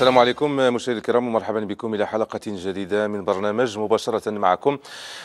السلام عليكم مشاهدينا الكرام ومرحبا بكم إلى حلقة جديدة من برنامج مباشرة معكم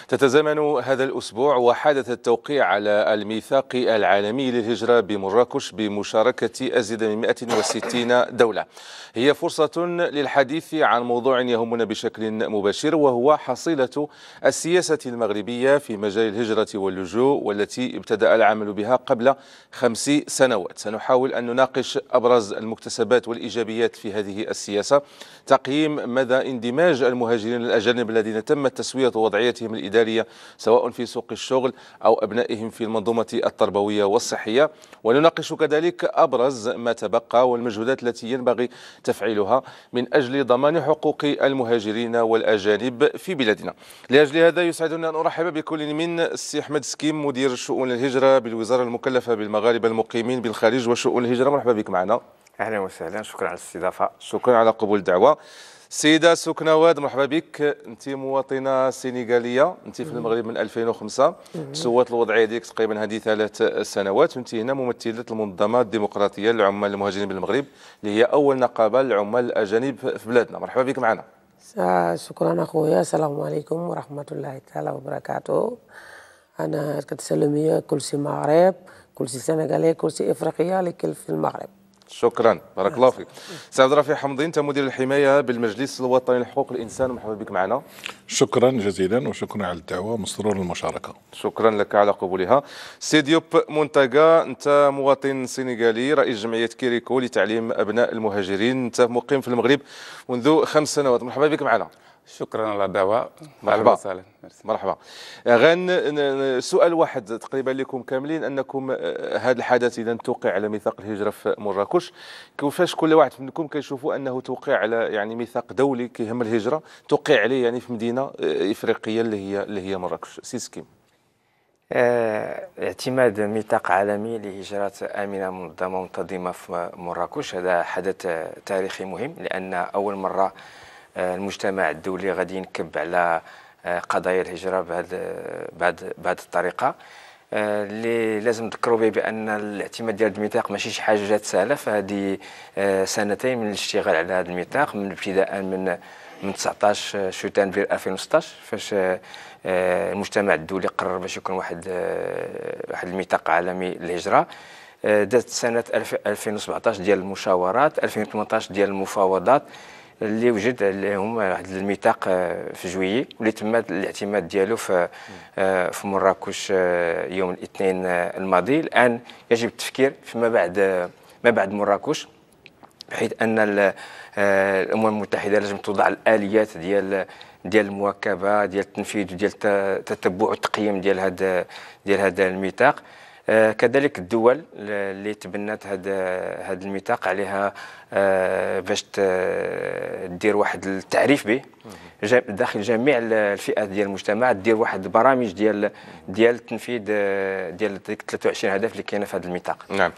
تتزامن هذا الأسبوع وحدث التوقيع على الميثاق العالمي للهجرة بمراكش بمشاركة أزيد من 160 دولة هي فرصة للحديث عن موضوع يهمنا بشكل مباشر وهو حصيلة السياسة المغربية في مجال الهجرة واللجوء والتي ابتدأ العمل بها قبل خمس سنوات سنحاول أن نناقش أبرز المكتسبات والإيجابيات في هذه السياسة السياسة تقييم مدى اندماج المهاجرين الأجانب الذين تمت تسوية وضعيتهم الإدارية سواء في سوق الشغل أو أبنائهم في المنظومة التربوية والصحية ونناقش كذلك أبرز ما تبقى والمجهودات التي ينبغي تفعيلها من أجل ضمان حقوق المهاجرين والأجانب في بلادنا لأجل هذا يسعدنا أن أرحب بكل من السي أحمد سكيم مدير شؤون الهجرة بالوزارة المكلفة بالمغاربة المقيمين بالخارج وشؤون الهجرة مرحبا بك معنا اهلا وسهلا شكرا على الاستضافه شكرا على قبول الدعوه سيده سكنة واد مرحبا بك انت مواطنه سينيغاليه انت في المغرب من 2005 تسوت الوضعيه ديالك تقريبا هذه ثلاث سنوات وانت هنا ممثله المنظمه الديمقراطيه للعمال المهاجرين بالمغرب اللي هي اول نقابه للعمال الاجانب في بلادنا مرحبا بك معنا شكرا اخويا السلام عليكم ورحمه الله تعالى وبركاته انا كنت سلميه كل شيء مغرب كل شيء سنغالي كل شيء افريقيا لكل في المغرب شكرا بارك الله فيك عبد رفيع حمضي انت مدير الحمايه بالمجلس الوطني لحقوق الانسان مرحبا بك معنا شكرا جزيلا وشكرا على الدعوه مسرور المشاركه شكرا لك على قبولها سيديوب مونتاغا انت مواطن سنغالي رئيس جمعيه كيريكو لتعليم ابناء المهاجرين انت مقيم في المغرب منذ خمس سنوات مرحبا بك معنا شكرا على الدعوه مرحبا وسهلا مرحبا آه، غن سؤال واحد تقريبا لكم كاملين انكم آه، هذا الحدث اذا توقع على ميثاق الهجره في مراكش كيفاش كل واحد منكم كيشوفوا انه توقع على يعني ميثاق دولي كيهم الهجره توقع عليه يعني في مدينه آه، افريقيه اللي هي اللي هي مراكش سيسكيم اه اعتماد ميثاق عالمي لهجرات آمنة منظمة منتظمة في مراكش هذا حدث تاريخي مهم لأن أول مرة المجتمع الدولي غادي ينكب على آه، قضايا الهجره بهذا آه، بهذا بهذه الطريقه آه، اللي لازم نذكروا به بان الاعتماد ديال الميثاق ماشي شي حاجه جات سهله فهذه سنتين من الاشتغال على هذا الميثاق من ابتداء من من 19 شوتان 2016 فاش المجتمع الدولي قرر باش يكون واحد واحد الميثاق عالمي للهجره دات سنه 2017 ديال المشاورات 2018 ديال المفاوضات اللي وجد عليهم واحد الميثاق آه، في جويي واللي تم الاعتماد ديالو في آه، في مراكش آه، يوم الاثنين الماضي الان يجب التفكير فيما بعد ما بعد مراكش بحيث ان الامم المتحده لازم توضع الاليات ديال ديال المواكبه ديال التنفيذ وديال التتبع والتقييم ديال هذا ديال هذا الميثاق كذلك الدول اللي تبنت هذا هذا الميثاق عليها آه، باش تدير واحد التعريف به داخل جميع الفئات ديال المجتمع دير واحد البرامج ديال ديال التنفيذ آه، ديال 23 هدف اللي كاينه في هذا الميثاق نعم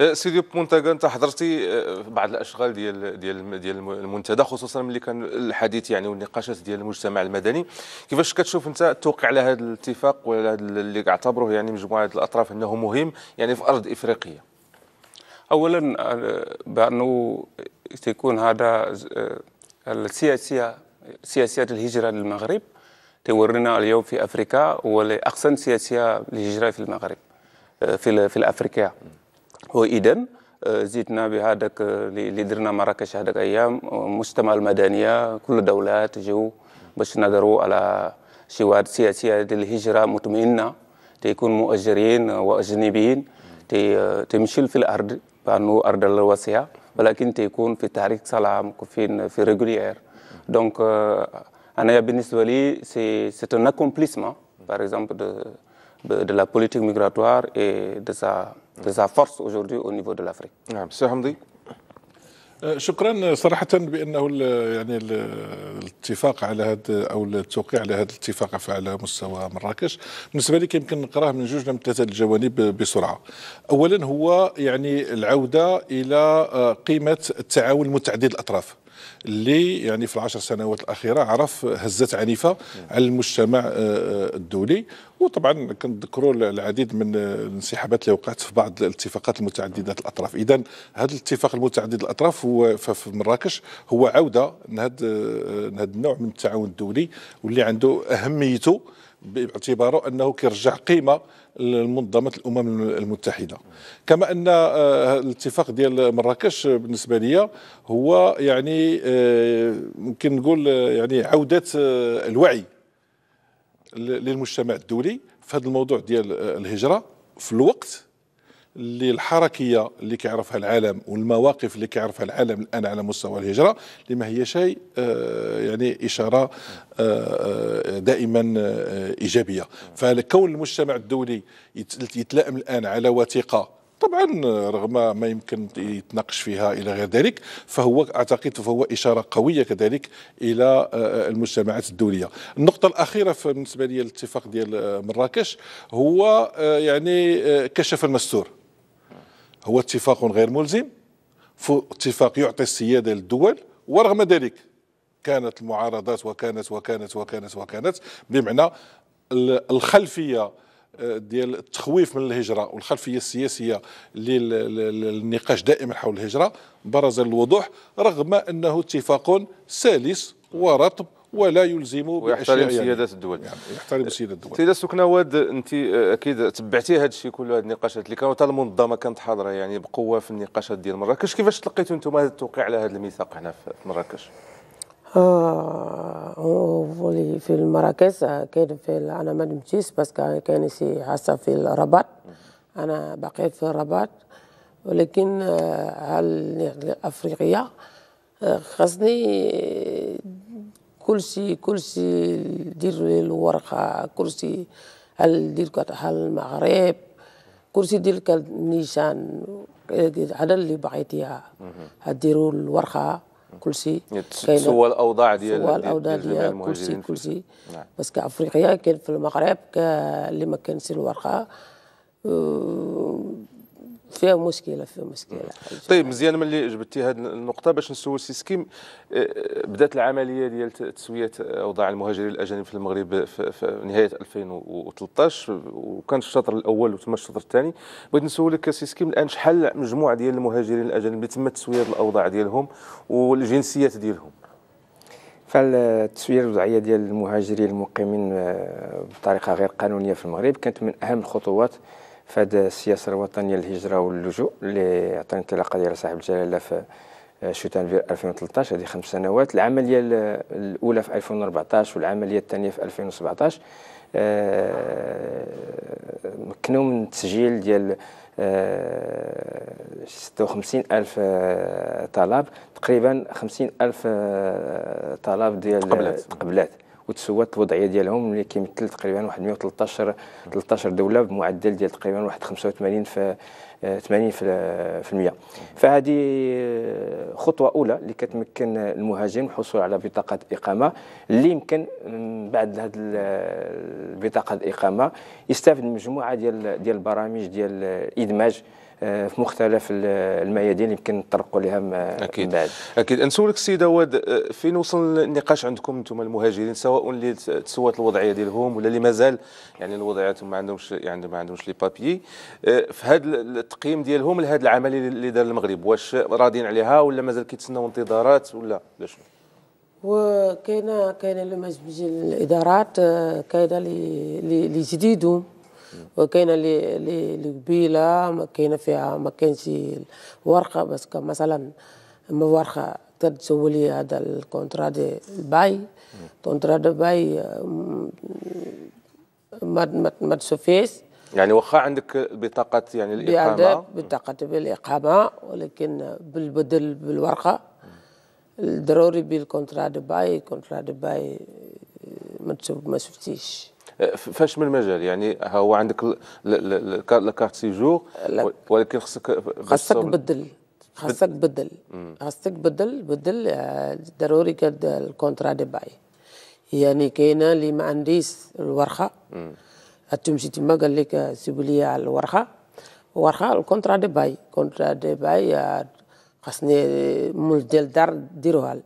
آه، سيدي بونتاغا انت حضرتي بعض الاشغال ديال ديال ديال المنتدى خصوصا ملي كان الحديث يعني والنقاشات ديال المجتمع المدني كيفاش كتشوف انت التوقيع على هذا الاتفاق ولا اللي اعتبروه يعني مجموعه الاطراف انه مهم يعني في ارض افريقيه اولا آه، بانه تكون هذا آه، السياسيه سياسيه الهجره للمغرب تورينا اليوم في افريقيا ولاحسن احسن سياسيه للهجره في المغرب آه، في في الافريقيا واذا زدنا بهذاك اللي درنا مراكش هذاك ايام مجتمع المدنيه كل دولات جو باش نقروا على شواد سياسيه للهجره مطمئنه تيكون مؤجرين واجنبيين تمشي في الارض par panu ardal wasia balakin tekun fi tarik salam kufin eh, fi régulière donc euh, anaya binisvali c'est c'est un accomplissement par exemple de de la politique migratoire et de sa de sa force aujourd'hui au niveau de l'Afrique. Monsieur Hamdi, أه، شكرا صراحة بأنه ال يعني ال الاتفاق على هذا أو التوقيع على هذا الاتفاق على مستوى مراكش بالنسبة لي يمكن نقراه من جوج من ثلاثة الجوانب بسرعة أولا هو يعني العودة إلى أه، قيمة التعاون متعدد الأطراف اللي يعني في العشر سنوات الاخيره عرف هزات عنيفه نعم. على المجتمع آه، آه، الدولي وطبعا كنذكروا العديد من الانسحابات اللي وقعت في بعض الاتفاقات المتعدده الاطراف اذا هذا الاتفاق المتعدد الاطراف هو في مراكش هو عوده لهذا آه، النوع من التعاون الدولي واللي عنده اهميته باعتباره انه كيرجع قيمه لمنظمه الامم المتحده كما ان آه، الاتفاق ديال مراكش بالنسبه لي هو يعني آه، ممكن نقول آه، يعني عوده الوعي للمجتمع الدولي في هذا الموضوع ديال الهجره في الوقت اللي الحركيه اللي كيعرفها العالم والمواقف اللي كيعرفها العالم الان على مستوى الهجره لما هي شيء آه، يعني اشاره آه، آه، دائما ايجابيه فكون المجتمع الدولي يتلائم الان على وثيقه طبعا رغم ما يمكن يتناقش فيها الى غير ذلك فهو اعتقد فهو اشاره قويه كذلك الى المجتمعات الدوليه النقطه الاخيره بالنسبه لي الاتفاق ديال مراكش هو يعني كشف المستور هو اتفاق غير ملزم اتفاق يعطي السيادة للدول ورغم ذلك كانت المعارضات وكانت وكانت وكانت وكانت بمعنى الخلفية آه، ديال التخويف من الهجرة والخلفية السياسية للنقاش دائما حول الهجرة برز الوضوح رغم أنه اتفاق سلس ورطب ولا يلزم ويحترم يعني. سيادة يعني. الدول يعني يحترم إيه، سيادة الدول سيدة سكنواد انت آه، اكيد تبعتي هذا الشيء كله هذه النقاشات اللي كانت المنظمه كانت حاضره يعني بقوه في النقاشات ديال مراكش كيفاش تلقيتوا انتم هذا التوقيع على هذا الميثاق هنا في مراكش؟ فولي آه، في المراكز آه، كاين في انا ما نمشيش بس كاين سي حاسه في الرباط انا بقيت في الرباط ولكن على الافريقيه خاصني كرسي كرسي دير الورقة كرسي هل دير هل المغرب كرسي دير النيشان هذا اللي بغيتيها هديروا الورقة كرسي يعني سوى الأوضاع ديال سوى الأوضاع ديال كرسي كرسي نعم. بس كأفريقيا كان في المغرب اللي ما كانش الورقة أه، فيها مشكله فيها مشكله طيب مزيان ملي جبتي هذه النقطه باش نسول سي سكيم آه، بدات العمليه ديال تسويه اوضاع المهاجرين الاجانب في المغرب في نهايه 2013 وكان الشطر الاول وتم الشطر الثاني بغيت نسولك سي سكيم الان شحال مجموعه ديال المهاجرين الاجانب اللي تم تسويه الاوضاع ديالهم والجنسيات ديالهم فالتسويه الوضعية ديال المهاجرين المقيمين آه، بطريقة غير قانونية في المغرب كانت من أهم الخطوات فهاد السياسه الوطنيه للهجره واللجوء اللي عطى الانطلاقه ديالها صاحب الجلاله آه، في شتنفير 2013 هذه خمس سنوات العمليه الاولى في 2014 والعمليه الثانيه في 2017 آه، مكنوا من تسجيل ديال 56 آه، ألف طلب تقريبا 50 ألف طلب ديال تقبلات وتسوات الوضعيه ديالهم اللي كيمثل تقريبا واحد 113 13 دوله بمعدل ديال تقريبا واحد 85 في 80% آه، آه، فهذه آه، خطوه اولى اللي كتمكن المهاجم الحصول على بطاقه اقامه اللي يمكن من بعد هذه البطاقه الاقامه يستافد مجموعه ديال ديال البرامج ديال الادماج آه، في مختلف الميادين يمكن نطرقوا لها من بعد اكيد نسولك السيد عواد آه، فين وصل النقاش عندكم انتم المهاجرين سواء اللي تسوات الوضعيه ديالهم ولا اللي مازال يعني الوضعيات ما عندهمش يعني ما عندهمش لي بابيي آه، في هذا التقييم ديالهم لهذه العمليه اللي دار المغرب واش راضيين عليها ولا مازال كيتسناو انتظارات ولا لا شنو وكاينه كاينه اللي ما الادارات كاينه اللي جديدهم وكاينه اللي قبيله ما كاينه فيها ما كاينش ورقه بس مثلا ما ورقه تسولي هذا الكونترا دي الباي كونترا دي باي ما ما تشوفيش يعني واخا عندك بطاقة يعني الإقامة بطاقة بالإقامة ولكن بالبدل بالورقة ضروري بالكونترا دي باي كونترا دي باي ما شفتيش فاش من مجال يعني ها هو عندك لاكارت سيجور ولكن خصك خصك بدل خاصك بدل خاصك بدل بدل آه، ضروري كد الكونترا دي باي يعني كاينه اللي ما عنديش الورقه تمشي تما قال لك آه، سيب لي على الورقه ورقه الكونترا دي باي كونترا دي باي آه، خاصني مول ديال الدار ديروها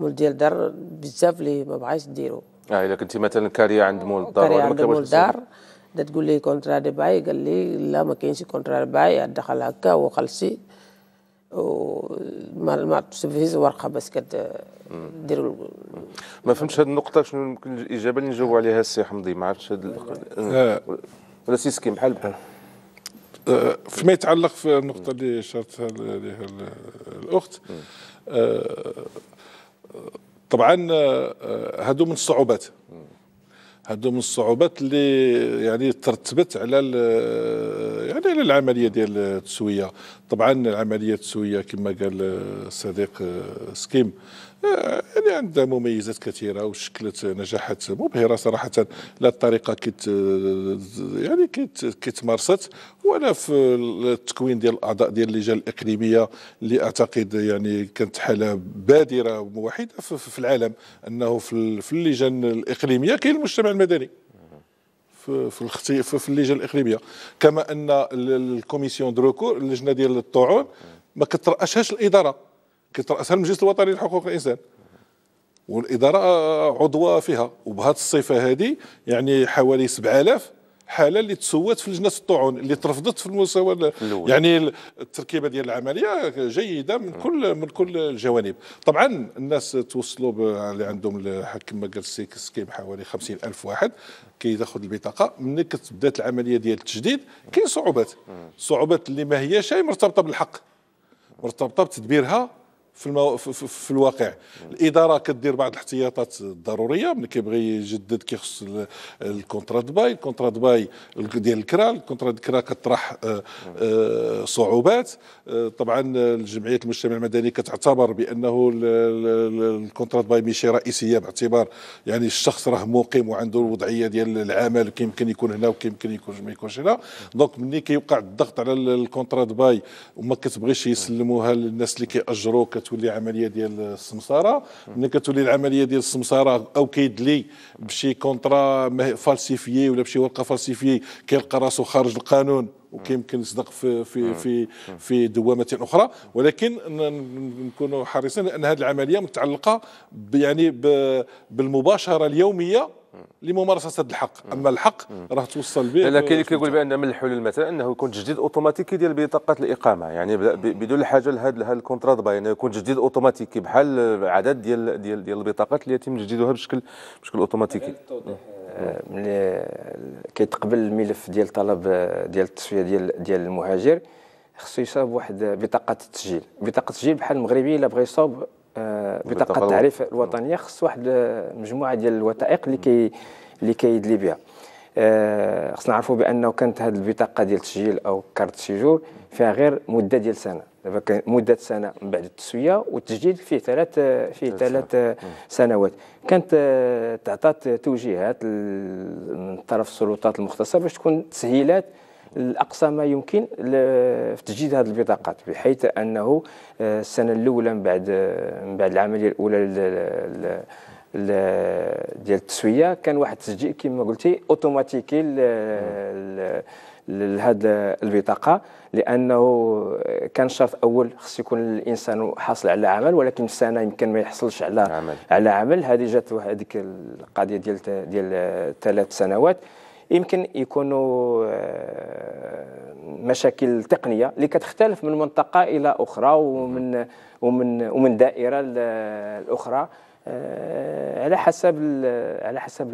مول ديال الدار بزاف اللي ما بغاش ديرو اه الا كنت مثلا كاريه عند مول الدار كاريه عند مول الدار تقول لي كونترا دي باي قال لي لا ما كاينش كونترا دي باي دخل هكا وخلصي وما ما تسفيز ورقه باش كديروا ما فهمتش هذه النقطه شنو يمكن الاجابه اللي نجاوبوا عليها السي حمدي ما عرفتش هذا آه. ولا سيسكي بحال بحال آه، فيما يتعلق في النقطه اللي اشارت لها الاخت طبعا آه، آه، هادو من الصعوبات هادو من الصعوبات اللي يعني ترتبت على آه، يعني على العمليه ديال التسويه طبعا العمليه التسويه كما قال الصديق سكيم يعني عندها مميزات كثيره وشكلت نجاحات مبهره صراحه لا الطريقه كت يعني كت كتمارست ولا في التكوين ديال الاعضاء ديال اللجان الاقليميه اللي اعتقد يعني كانت حاله بادره وحيده في العالم انه في اللجان الاقليميه كاين المجتمع المدني في الختي في اللجان الاقليميه كما ان الكوميسيون دروكور اللجنه ديال الطعون ما كترأشهاش الاداره كيترأسها المجلس الوطني لحقوق الإنسان والإدارة آه، عضوة فيها وبهذه الصفة هذه يعني حوالي 7000 حاله اللي تسوت في لجنه الطعون اللي ترفضت في المستوى يعني التركيبه ديال العمليه جيده من نعم. كل من كل الجوانب طبعا الناس توصلوا اللي عندهم كما قال السي كسكيم حوالي 50000 واحد كياخذ البطاقه من كتبدات العمليه ديال التجديد كاين صعوبات نعم. صعوبات اللي ما هياش مرتبطه بالحق مرتبطه بتدبيرها في, المو... في, في, في الواقع الاداره كدير بعض الاحتياطات الضروريه ملي كيبغي يجدد كيخص الكونترا دباي الكونترا دباي ديال الكرا الكونترا الكرا كطرح آه، آه، صعوبات آه، طبعا الجمعيه المجتمع المدني كتعتبر بانه الكونترا دباي ماشي رئيسيه باعتبار يعني الشخص راه مقيم وعنده الوضعيه ديال العمل كيمكن يكون هنا وكيمكن يكون ما يكونش هنا دونك ملي كيوقع الضغط على الكونترا دباي وما كتبغيش يسلموها للناس اللي كيأجروا كتولي عمليه ديال السمساره ملي كتولي العمليه ديال السمساره او كيدلي بشي كونترا فالسيفيي ولا بشي ورقه فالسيفيي كيلقى راسو خارج القانون وكيمكن يصدق في في في في دوامه اخرى ولكن نكونوا حريصين لان هذه العمليه متعلقه يعني بالمباشره اليوميه لممارسه هذا الحق اما الحق راه توصل به لكن كيقول بان من الحلول مثلا انه يكون تجديد اوتوماتيكي ديال بطاقه الاقامه يعني بدون الحاجه لهذا الكونترا دبا يعني يكون تجديد اوتوماتيكي بحال عدد ديال ديال ديال البطاقات اللي يتم تجديدها بشكل بشكل اوتوماتيكي آه، ملي كيتقبل الملف ديال طلب آه، ديال التصفيه ديال ديال المهاجر خصو يصاوب واحد بطاقه التسجيل بطاقه التسجيل بحال المغربي الا بغى يصاوب آه، بطاقه التعريف الوطنيه خص واحد آه، مجموعة ديال الوثائق اللي كي اللي كيدلي بها آه، خصنا نعرفوا بانه كانت هذه البطاقه ديال التسجيل او كارت السيجور فيها غير مده ديال سنه دابا مده سنه من بعد التسويه والتجديد فيه ثلاث فيه ثلاث سنوات كانت تعطات توجيهات من طرف السلطات المختصه باش تكون تسهيلات لاقصى ما يمكن في تجديد هذه البطاقات بحيث انه آه، السنه الاولى من بعد آه، من بعد العمليه الاولى ديال التسويه كان واحد التسجيل كما قلتي اوتوماتيكي لهذا البطاقه لانه آه، كان شرط اول خص يكون الانسان حاصل على عمل ولكن السنه يمكن ما يحصلش على عمل. على عمل هذه جات هذيك القضيه ديال ديال ثلاث سنوات يمكن يكونوا آه، مشاكل تقنيه اللي كتختلف من منطقه الى اخرى ومن ومن ومن دائره لاخرى آه، على حسب على حسب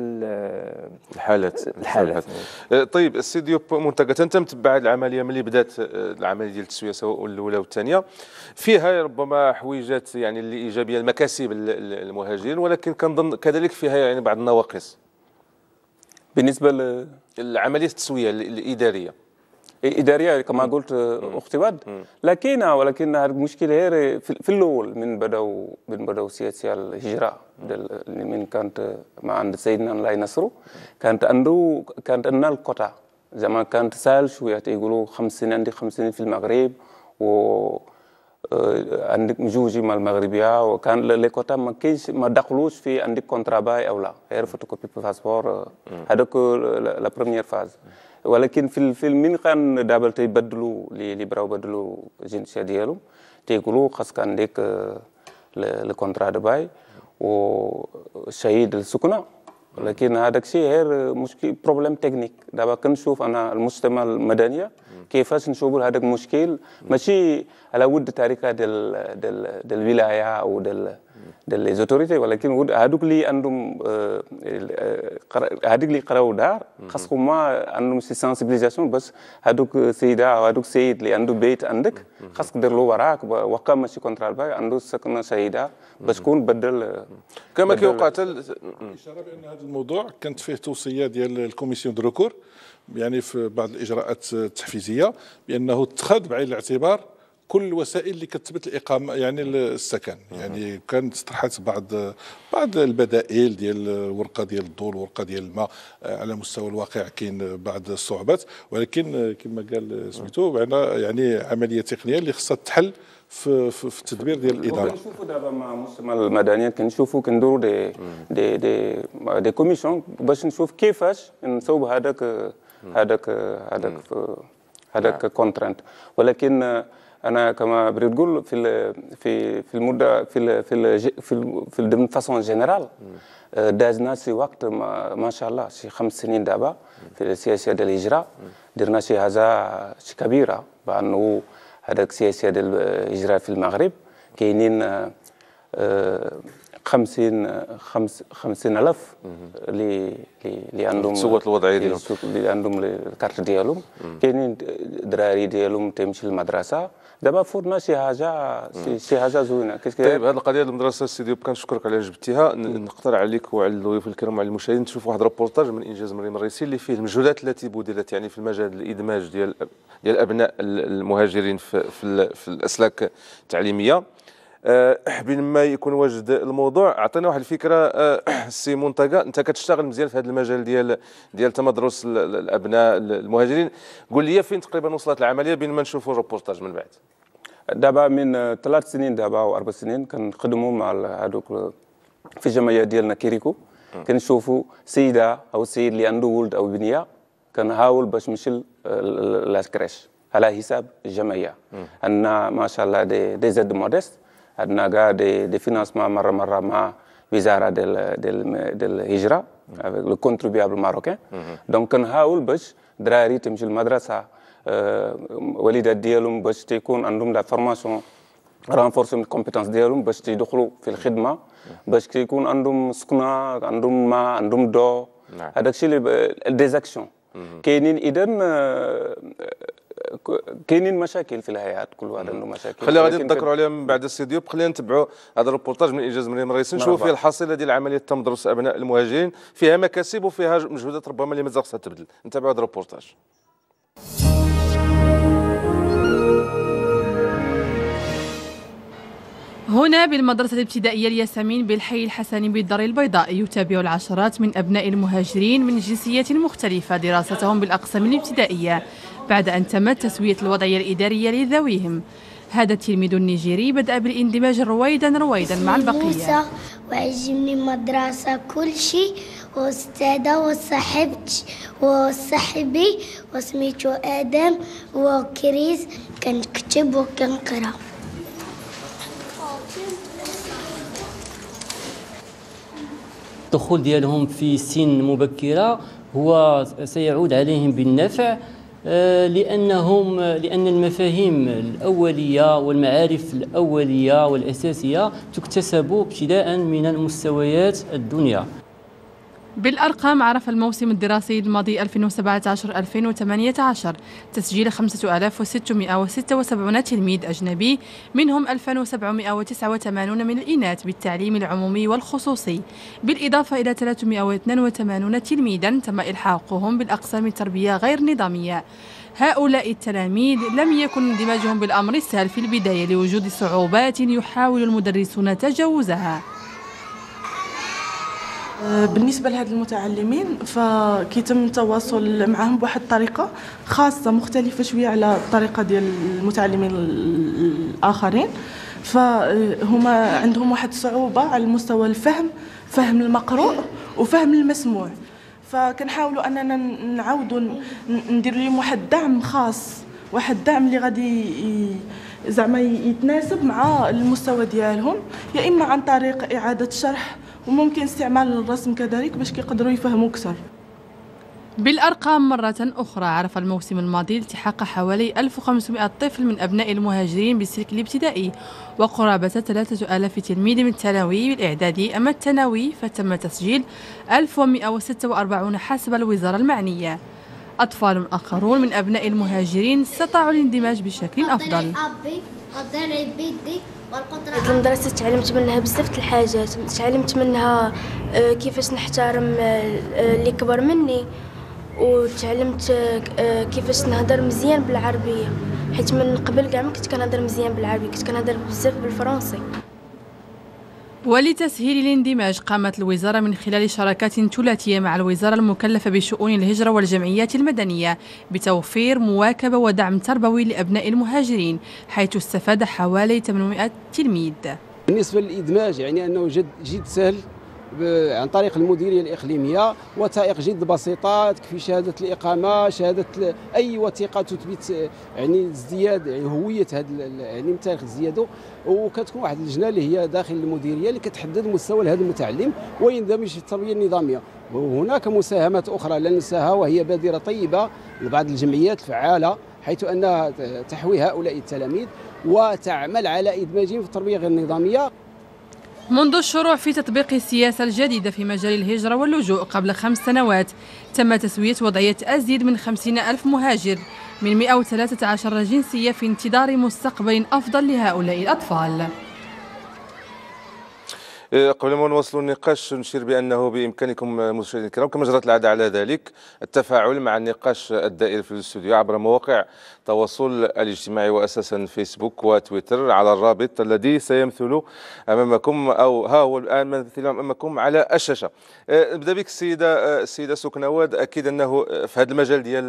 الحالات الحالات آه، طيب استديو منتجة انت متبع العمليه ملي بدات العمليه ديال التسويه سواء الاولى والثانيه فيها ربما حويجات يعني اللي ايجابيه المكاسب المهاجرين ولكن كنظن كذلك فيها يعني بعض النواقص بالنسبه لعمليه التسويه الاداريه اداريه كما قلت آه، اختي واد لكن آه، ولكن المشكله هي في الاول من بداوا من بداوا سياسه الهجره من كانت آه، مع عند سيدنا الله ينصره كانت عنده كانت عندنا الكوتا زعما كانت سهل شويه تيقولوا سنين عندي سنين في المغرب و آه، عندك مجوجي مال مغربية وكان لي كوتا ما كاينش ما دخلوش في عندك كونتراباي او لا غير فوتوكوبي باسبور آه، هذاك لا بروميير فاز ولكن في الفيلم من كان دابا تيبدلوا لي براو بدلوا الجنسيه ديالهم تيقولوا خاصك عندك آه، لو كونترا دو باي وشهيد السكنه لكن هذاك الشيء غير مشكل بروبليم تكنيك دابا كنشوف انا المجتمع المدنيه كيفاش نشوفوا هذاك المشكل ماشي على ود الطريقه ديال ديال الولايه او ديال des autorités walakin wud hadukli andum hadikli qaraw dar khasquma andum si sensibilisation bas haduk seida haduk seid li andu beit andak khasq derlo warak waqa mashi contrat ba andu sakna seida بس كون بدل كما كيقاتل اشاره بان هذا الموضوع كانت فيه توصيه ديال الكوميسيون دو ركور يعني في بعض الاجراءات التحفيزيه بانه اتخذ بعين الاعتبار كل الوسائل اللي كتثبت الاقامه يعني السكن يعني كانت طرحت بعض بعض البدائل ديال ورقه ديال الضوء ورقه ديال الماء آه، على مستوى الواقع كاين بعض الصعوبات ولكن كما قال سميتو يعني عمليه تقنيه اللي خصها تحل في في التدبير ديال الاداره كنشوفوا دابا مع مجتمع المدني كنشوفوا كنديروا دي دي دي دي كوميسيون باش نشوف كيفاش نصوب هذاك هذاك هذاك هذاك نعم. كونترانت ولكن انا كما نقول في في في المده في الـ في الـ في ال فاسون جينيرال آه، دازنا شي وقت ما, ما شاء الله شي خمس سنين دابا في السياسه ديال الهجره درنا شي حاجه شي كبيره بانه هذاك السياسه ديال الهجره في المغرب كاينين 50 آه، 50 الف اللي اللي عندهم الصوت الوضعيه ديالهم اللي عندهم الكارت ديالهم كاينين دراري ديالهم تيمشي للمدرسه دابا فورنا شي حاجه شي حاجه زوينه طيب هذه القضيه المدرسه السيدي يوب كنشكرك على جبتيها نقترح عليك وعلى الضيوف الكرام وعلى المشاهدين تشوفوا واحد الريبورتاج من انجاز مريم الريسي اللي فيه المجهودات التي بذلت يعني في المجال الادماج ديال ديال ابناء المهاجرين في, في, في الاسلاك التعليميه أه، بين ما يكون واجد الموضوع عطينا واحد الفكره أه، سي منتقى انت كتشتغل مزيان في هذا المجال ديال ديال تمدرس الابناء المهاجرين قول لي فين تقريبا وصلت العمليه بين ما نشوفوا ريبورتاج من بعد دابا من آه، ثلاث سنين دابا او اربع سنين كنخدموا مع هذوك في الجمعيه ديالنا كيريكو كنشوفوا سيده او سيد اللي عنده ولد او بنيه كنحاول باش نمشي لاكريش على حساب الجمعيه عندنا ما شاء الله دي, دي زاد موديست عندنا كاع دي, دي فينانسمون مره مره مع وزاره ديال ديال ديال الهجره لو كونتريبيابل ماروكان دونك كنحاول باش دراري تمشي للمدرسه آه، والدات ديالهم باش تيكون عندهم لا فورماسيون رانفورسون الكومبيتونس ديالهم باش تيدخلوا في الخدمه باش تيكون عندهم سكنه عندهم ماء عندهم ضوء نعم. هذاك الشيء ديزاكسيون كاينين اذا آه، كاينين مشاكل في الهيئات كل واحد عنده مشاكل خلينا غادي نذكروا عليها من بعد السيديو خلينا نتبعوا هذا الروبورتاج من انجاز مريم الرئيس نعم. نشوفوا فيه الحصيله ديال عمليه دروس ابناء المهاجرين فيها مكاسب وفيها مجهودات ربما اللي مازال خصها تبدل نتابعوا هذا الروبورتاج هنا بالمدرسة الابتدائية الياسمين بالحي الحسني بالدار البيضاء يتابع العشرات من أبناء المهاجرين من جنسيات مختلفة دراستهم بالأقسام الابتدائية بعد أن تمت تسوية الوضعية الإدارية لذويهم هذا التلميذ النيجيري بدأ بالاندماج رويدا رويدا مع البقية وعجبني مدرسة كل شيء وأستاذة وصاحبتي وصاحبي وسميتو آدم وكريس كنكتب وكنقرأ الدخول ديالهم في سن مبكرة هو سيعود عليهم بالنفع آه، لانهم لان المفاهيم الاوليه والمعارف الاوليه والاساسيه تكتسب ابتداء من المستويات الدنيا بالأرقام عرف الموسم الدراسي الماضي 2017-2018 تسجيل 5676 تلميذ أجنبي منهم 2789 من الإناث بالتعليم العمومي والخصوصي بالإضافة إلى 382 تلميذا تم إلحاقهم بالأقسام التربية غير نظامية هؤلاء التلاميذ لم يكن اندماجهم بالأمر السهل في البداية لوجود صعوبات يحاول المدرسون تجاوزها آه، بالنسبه لهاد المتعلمين فكيتم التواصل معهم بواحد الطريقه خاصه مختلفه شويه على الطريقه ديال المتعلمين الاخرين فهما عندهم واحد الصعوبه على مستوى الفهم فهم المقروء وفهم المسموع فكنحاولوا اننا نعاودوا ندير لهم واحد الدعم خاص واحد الدعم اللي غادي زعما يتناسب مع المستوى ديالهم يا اما عن طريق اعاده شرح وممكن استعمال الرسم كذلك باش كيقدروا يفهموا أكثر بالأرقام مرة أخرى عرف الموسم الماضي التحاق حوالي 1500 طفل من أبناء المهاجرين بالسلك الابتدائي وقرابة 3000 تلميذ من الثانوي والإعدادي أما الثانوي فتم تسجيل 1146 حسب الوزارة المعنية أطفال آخرون من أبناء المهاجرين استطاعوا الاندماج بشكل أفضل المدرسة تعلمت منها بزاف الحاجات تعلمت منها آه، كيفاش نحترم آه، آه، اللي كبر مني وتعلمت كيفاش نهضر مزيان بالعربية حيت من قبل كاع ما كنت كنهضر مزيان بالعربية كنت كنهضر بزاف بالفرنسي ولتسهيل الاندماج قامت الوزارة من خلال شراكات ثلاثية مع الوزارة المكلفة بشؤون الهجرة والجمعيات المدنية بتوفير مواكبة ودعم تربوي لأبناء المهاجرين حيث استفاد حوالي 800 تلميذ بالنسبة للإدماج يعني أنه جد, جد سهل عن طريق المديريه الاقليميه وثائق جد بسيطه تكفي شهاده الاقامه شهاده اي وثيقه تثبت يعني ازدياد يعني هويه هذا يعني تاريخ الزياده وكتكون واحد اللجنه اللي هي داخل المديريه اللي كتحدد مستوى هذا المتعلم ويندمج في التربيه النظاميه وهناك مساهمات اخرى لا ننساها وهي بادره طيبه لبعض الجمعيات الفعاله حيث انها تحوي هؤلاء التلاميذ وتعمل على ادماجهم في التربيه غير النظاميه منذ الشروع في تطبيق السياسة الجديدة في مجال الهجرة واللجوء قبل خمس سنوات تم تسوية وضعية أزيد من خمسين ألف مهاجر من 113 جنسية في انتظار مستقبل أفضل لهؤلاء الأطفال إيه، قبل ما نواصل النقاش نشير بانه بامكانكم مشاهدينا الكرام كما جرت العاده على ذلك التفاعل مع النقاش الدائر في الاستوديو عبر مواقع التواصل الاجتماعي وأساسا فيسبوك وتويتر على الرابط الذي سيمثل أمامكم أو ها هو الآن ممثل أمامكم على الشاشة نبدأ آه، بك السيدة السيدة آه، سكنواد أكيد أنه في هذا المجال ديال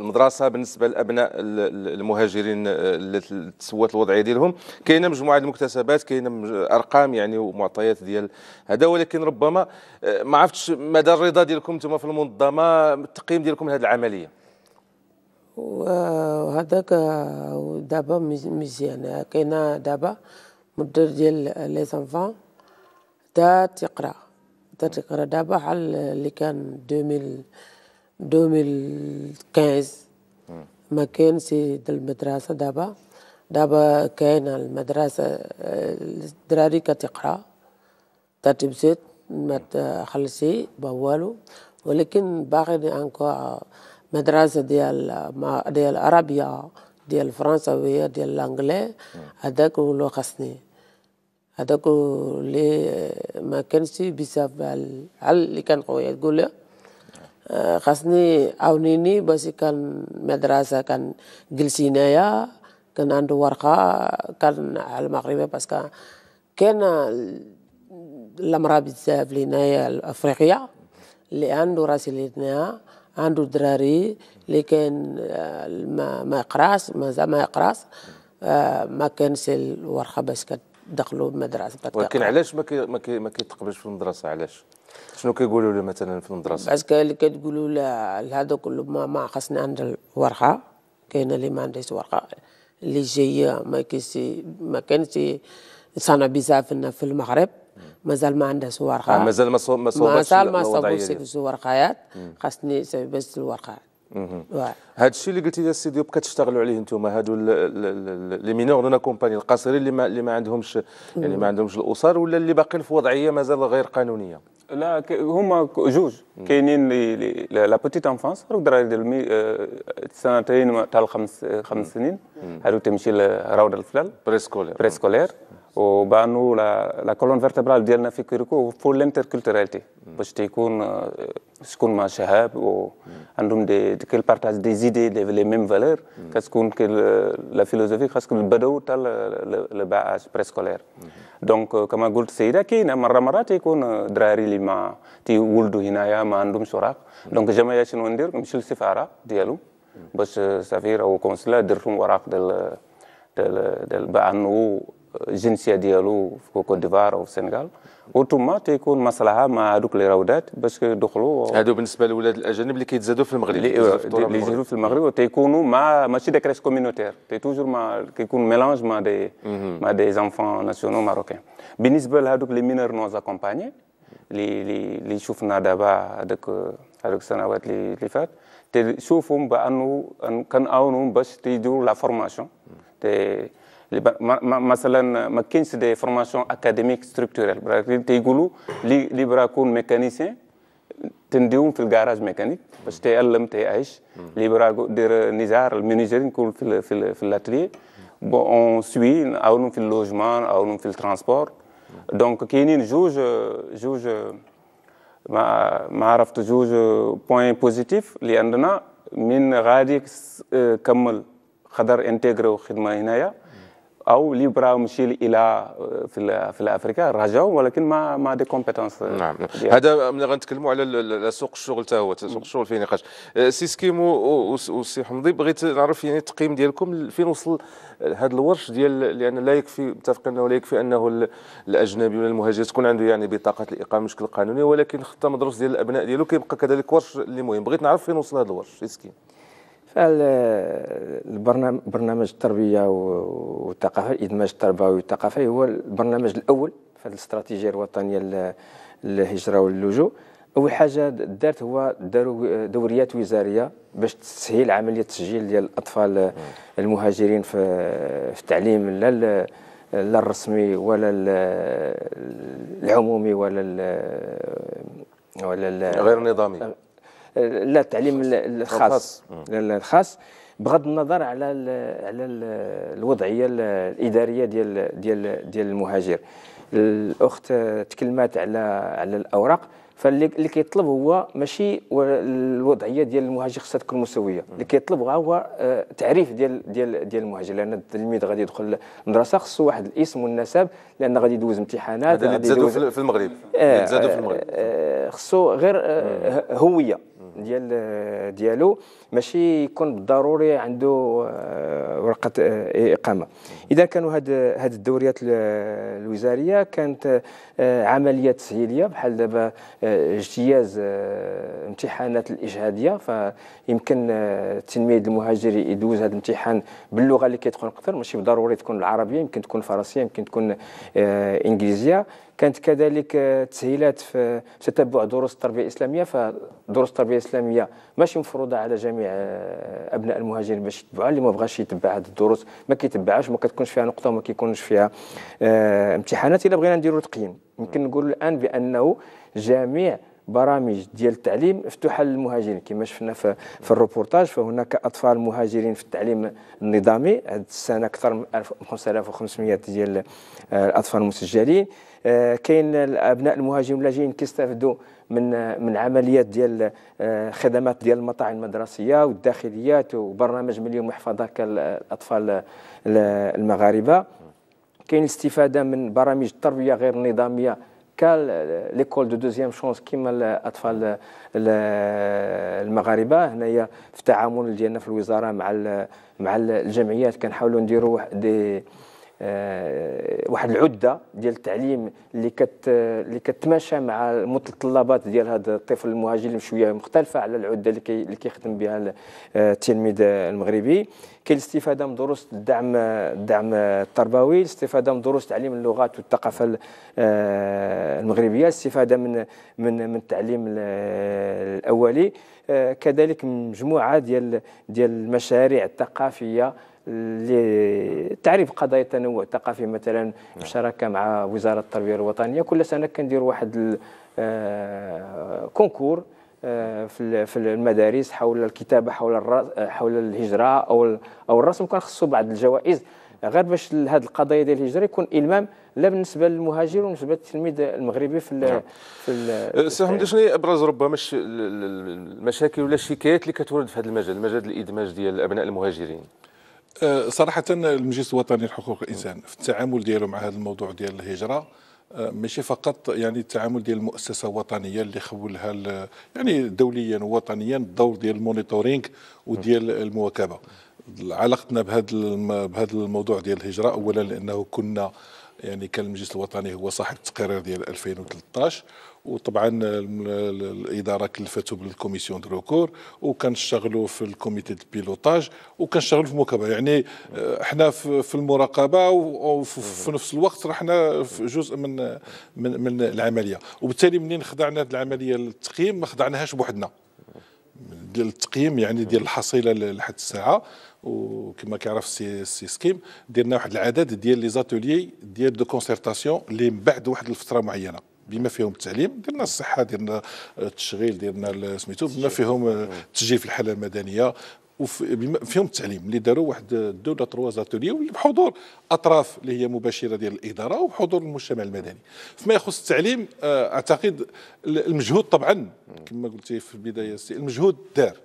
المدرسة بالنسبة لأبناء المهاجرين آه، اللي تسوات الوضعية ديالهم كاينة مجموعة المكتسبات كاينة أرقام يعني ومعطيات ديال هذا ولكن ربما ما عرفتش مدى الرضا ديالكم انتم في المنظمة التقييم ديالكم لهذه العملية وهذاك دابا مزيان يعني كاينه دابا مدير ديال لي زانفون تا تقرا تا تقرا دابا بحال اللي كان 2015 ما كان سي المدرسة دابا دابا كاينة المدرسة الدراري كتقرا تتبسط ما تخلصي بوالو ولكن باغي انكور مدرسه ديال ديال العربيه ديال الفرنسويه ديال الانجلي هذاك هو اللي خصني هذاك اللي ما كانش بسبب على اللي كان خويا تقول له آه، خاصني عاونيني باش كان مدرسه كان جلسينايا كان عنده ورقه كان على المغرب باسكو كان, كان الامراض بزاف لهنايا افريقيا اللي عنده راسي لهنايا عنده دراري اللي كان ما يقراش مازال ما يقراش آه، ما كانش الورقه باش كتدخلوا المدرسه ولكن علاش ما كي ما كيتقبلش في المدرسه علاش شنو كيقولوا له مثلا في المدرسه كاين اللي كتقولوا له كله ما ما خاصني عندي الورقه كاينه اللي ما عندهاش ورقه اللي جايه ما كانش ما كانش صانع بزاف في المغرب مازال ما عندها آه، صور خايات آه مازال ما مازال ما صوبوش صور خايات خاصني بس الورقه هذا الشيء اللي قلتي يا سيدي كتشتغلوا عليه انتم هادو لي مينور دون كومباني القاصرين اللي ما اللي ما عندهمش يعني ما عندهمش الاسر ولا اللي باقيين في وضعيه مازال غير قانونيه لا هما جوج كاينين لا بوتيت انفانس هادو الدراري ديال آه، سنتين تاع الخمس خمس سنين هادو تمشي لروضه الفلال بريسكولير بريسكولير وبانو لا لا كولون فيرتبرال ديالنا في كيركو فول لانتر كولتوراليتي باش تيكون تكون مع شهاب وعندهم دي بارتاج دي زيدي لي ميم فالور كتكون لا فيلوزوفي خاصك البدو تاع باج بريسكولير دونك كما قلت السيده كاينه مره مره تيكون دراري اللي ما تيولدوا هنايا ما عندهمش وراق دونك الجمعيه شنو ندير نمشي للسفاره ديالو باش سفير او كونسلا دير لهم ديال ديال ديال بانو الجنسيه ديالو في كوت ديفوار او في السنغال وثم تيكون مصلحه مع هذوك اللي راودات باش يدخلوا هادو بالنسبه للاولاد الاجانب اللي كيتزادوا في المغرب اللي يزيدوا في المغرب وتيكونوا مع ماشي دي كريش كومينوتير تي توجور مع كيكون ميلانج مع دي مع دي زانفون ناسيونال ماروكان بالنسبه لهذوك لي مينور زاكومباني لي اللي اللي شفنا دابا هذاك هذوك السنوات اللي فات تشوفهم بانه كنعاونهم باش تيديروا لا فورماسيون مثلا ما كاينش دي فورماسيون اكاديميك ستركتورال برا تيقولوا لي لي كون ميكانيسيان تنديهم في الكراج ميكانيك باش تي تيعيش لي براكو دير نزار المينيجر نكون في في في الاتلي بون اون سوي نعاونهم في اللوجمان نعاونهم في الترانسبور دونك كاينين جوج جوج ما ما عرفت جوج بوين بوزيتيف اللي عندنا من غادي كمل خضر انتجرو خدمه هنايا او ليبرا مشي الى آه، في في افريقيا رجعوا ولكن ما ما دي كومبيتونس آه، نعم, نعم. هذا ملي غنتكلموا على سوق الشغل حتى هو سوق الشغل فيه نقاش آه، سكيمو وسي حمضي بغيت نعرف يعني التقييم ديالكم فين وصل هذا الورش ديال لان لا يكفي متفقين انه لا يكفي انه الاجنبي ولا المهاجر تكون عنده يعني بطاقه الاقامه بشكل قانوني ولكن حتى مدرس ديال الابناء ديالو كيبقى كذلك ورش اللي مهم بغيت نعرف فين وصل هذا الورش سكيمو فالبرنامج التربيه والثقافه الادماج التربوي والثقافي هو البرنامج الاول في هذه الاستراتيجيه الوطنيه للهجره واللجوء اول حاجه دارت هو داروا دوريات وزاريه باش تسهيل عمليه التسجيل ديال الاطفال المهاجرين في في التعليم لا لا الرسمي ولا العمومي ولا ولا غير النظامي آه، لا التعليم الخاص الخاص بغض النظر على على الوضعيه الاداريه ديال ديال ديال المهاجر الاخت تكلمات على على الاوراق فاللي كيطلب هو ماشي الوضعيه ديال المهاجر خصها تكون مساويه اللي كيطلب هو آه، تعريف ديال ديال ديال المهاجر لان التلميذ غادي يدخل المدرسه خصو واحد الاسم والنسب لان غادي يدوز امتحانات هذا اللي تزادوا في المغرب آه تزادوا في آه، المغرب آه خصو غير آه هويه ديال ديالو ماشي يكون بالضروري عنده آه، ورقه آه، اقامه اذا كانوا هاد هاد الدوريات الوزاريه كانت آه، عمليه تسهيليه بحال دابا اجتياز امتحانات الاجهاديه فيمكن التلميذ المهاجري يدوز هذا الامتحان باللغه اللي كيتقن اكثر ماشي بالضروري تكون العربيه يمكن تكون فرنسيه يمكن تكون انجليزيه كانت كذلك تسهيلات في تتبع دروس التربيه الاسلاميه فدروس التربيه الاسلاميه ماشي مفروضه على جميع آه، ابناء المهاجرين باش يتبعوها اللي ما بغاش يتبع هذه الدروس ما كيتبعهاش وما كتكونش فيها نقطه وما كيكونش فيها آه، امتحانات الا بغينا نديروا تقييم يمكن نقول الان بانه جميع برامج ديال التعليم مفتوحه للمهاجرين كما شفنا في, في الروبورتاج فهناك اطفال مهاجرين في التعليم النظامي هذه السنه اكثر من 5500 ديال آه، الاطفال المسجلين آه، كاين الابناء المهاجرين اللاجئين كيستافدوا من من عمليات ديال آه، خدمات ديال المطاعم المدرسيه والداخليات وبرنامج مليون محفظه كالاطفال المغاربه كاين الاستفاده من برامج التربيه غير النظاميه كال ليكول دو دوزيام شونس كيما الاطفال المغاربه هنايا في التعامل ديالنا في الوزاره مع مع الجمعيات كنحاولوا نديروا واحد آه، واحد العده ديال التعليم اللي كت اللي كتماشى مع المتطلبات ديال هذا الطفل المهاجر شويه مختلفه على العده اللي اللي كيخدم بها آه، التلميذ المغربي كاين الاستفاده من دروس الدعم الدعم التربوي الاستفاده من دروس تعليم اللغات والثقافه آه، المغربيه الاستفاده من من من التعليم الاولي كذلك مجموعه ديال ديال المشاريع الثقافيه لتعريف قضايا التنوع الثقافي مثلا بشراكه نعم. مع وزاره التربيه الوطنيه كل سنه كندير واحد آه، كونكور آه، في في المدارس حول الكتابه حول آه، حول الهجره او او الرسم كان خصو بعض الجوائز غير باش هذه القضايا ديال الهجره يكون المام لا بالنسبه للمهاجر ونسبة للتلميذ المغربي في نعم. في سي حمد شنو هي ابرز ربما المشاكل ولا الشكايات اللي كتورد في هذا المجال مجال الادماج ديال ابناء المهاجرين آه، صراحة المجلس الوطني لحقوق الإنسان في التعامل ديالو مع هذا الموضوع ديال الهجرة آه، ماشي فقط يعني التعامل ديال المؤسسه وطنيه اللي خولها يعني دوليا ووطنيا الدور ديال المونيتورينغ وديال المواكبه علاقتنا بهذا بهذا الموضوع ديال الهجره اولا لانه كنا يعني كان المجلس الوطني هو صاحب التقرير ديال 2013 وطبعا الاداره كلفته بالكوميسيون دو روكور وكنشتغلوا في الكوميتي دو بيلوتاج وكنشتغلوا يعني، آه، في المراقبه يعني احنا في المراقبه وفي نفس الوقت رحنا جزء من من من العمليه وبالتالي منين خضعنا هذه العمليه للتقييم ما خضعناهاش بوحدنا ديال التقييم يعني ديال الحصيله لحد الساعه وكما كيعرف السي سي سكيم درنا واحد العدد ديال لي زاتولي ديال دو كونسيرتاسيون اللي من بعد واحد الفتره معينه بما فيهم التعليم درنا الصحه درنا التشغيل درنا سميتو بما فيهم التسجيل في الحاله المدنيه وفيهم التعليم اللي داروا واحد دو ولا تروا بحضور اطراف اللي هي مباشره ديال الاداره وبحضور المجتمع المدني فيما يخص التعليم آه، اعتقد المجهود طبعا كما قلتي في البدايه المجهود دار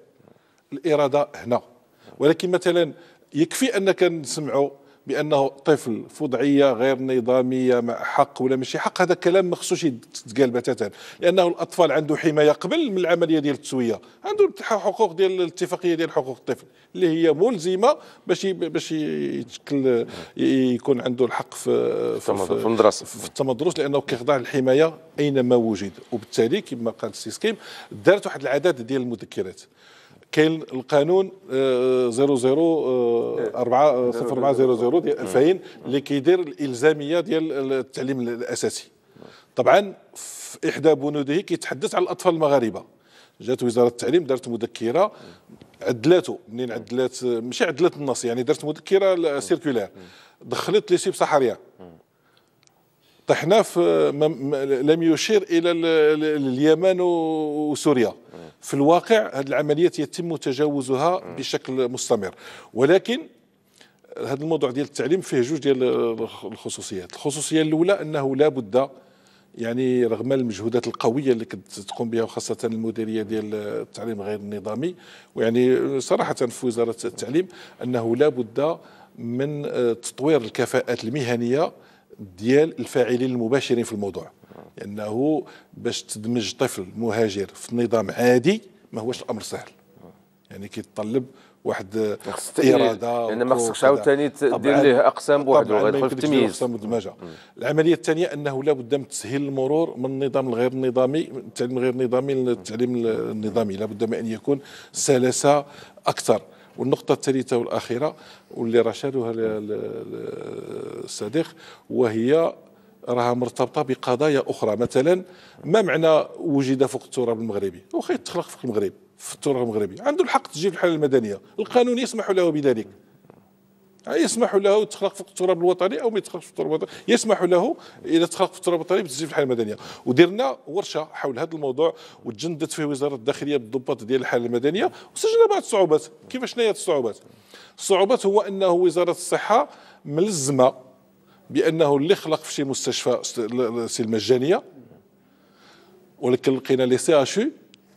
الاراده هنا ولكن مثلا يكفي انك نسمعوا بانه طفل فضعيه غير نظاميه مع حق ولا ماشي حق هذا كلام ما خصوش يتقال بتاتا لانه الاطفال عنده حمايه قبل من العمليه ديال التسويه عنده حقوق ديال الاتفاقيه ديال حقوق الطفل اللي هي ملزمه باش باش يتشكل يكون عنده الحق في في, في المدرسه في التمدرس لانه كيخضع للحمايه اينما وجد وبالتالي كما قال السيسكيم دارت واحد العدد ديال المذكرات كاين القانون 004400 آه، آه، آه، ديال 2000 اللي كيدير الالزاميه ديال التعليم الاساسي طبعا في احدى بنوده كيتحدث على الاطفال المغاربه جات وزاره التعليم دارت مذكره عدلاته منين عدلات ماشي عدلات النص يعني دارت مذكره سيركولير دخلت لي سيب صحاريه طحناف لم يشير الى اليمن وسوريا في الواقع هذه العمليات يتم تجاوزها بشكل مستمر ولكن هذا الموضوع ديال التعليم فيه جوج ديال الخصوصيات الخصوصيه الاولى انه لا بد يعني رغم المجهودات القويه اللي كنت تقوم بها وخاصه المديريه ديال التعليم غير النظامي ويعني صراحه في وزاره التعليم انه لا بد من تطوير الكفاءات المهنيه ديال الفاعلين المباشرين في الموضوع لانه باش تدمج طفل مهاجر في نظام عادي ما هوش الامر سهل يعني كيتطلب واحد اراده لان يعني ما خصكش عاوتاني تدير ليه اقسام بوحدو غيدخل في التمييز اقسام مدمجه العمليه الثانيه انه لابد من تسهيل المرور من النظام الغير النظامي التعليم الغير نظامي للتعليم النظامي لابد من ان يكون سلاسه اكثر والنقطة الثالثة والأخيرة واللي رشادها الصديق وهي راها مرتبطه بقضايا اخرى مثلا ما معنى وجد فوق التراب المغربي واخا يتخلق فوق المغرب في التراب المغربي عنده الحق تجيب الحاله المدنيه القانون يسمح له بذلك يسمح له يتخلق في التراب الوطني او ما يتخلقش في التراب الوطني يسمح له اذا تخلق في التراب الوطني بالتسجيل في الحاله المدنيه ودرنا ورشه حول هذا الموضوع وتجندت فيه وزاره الداخليه بالضباط ديال الحاله المدنيه وسجلنا بعض الصعوبات كيفاش هي الصعوبات الصعوبات هو انه وزاره الصحه ملزمه بانه اللي خلق في شي مستشفى سي المجانيه ولكن لقينا لي سي اش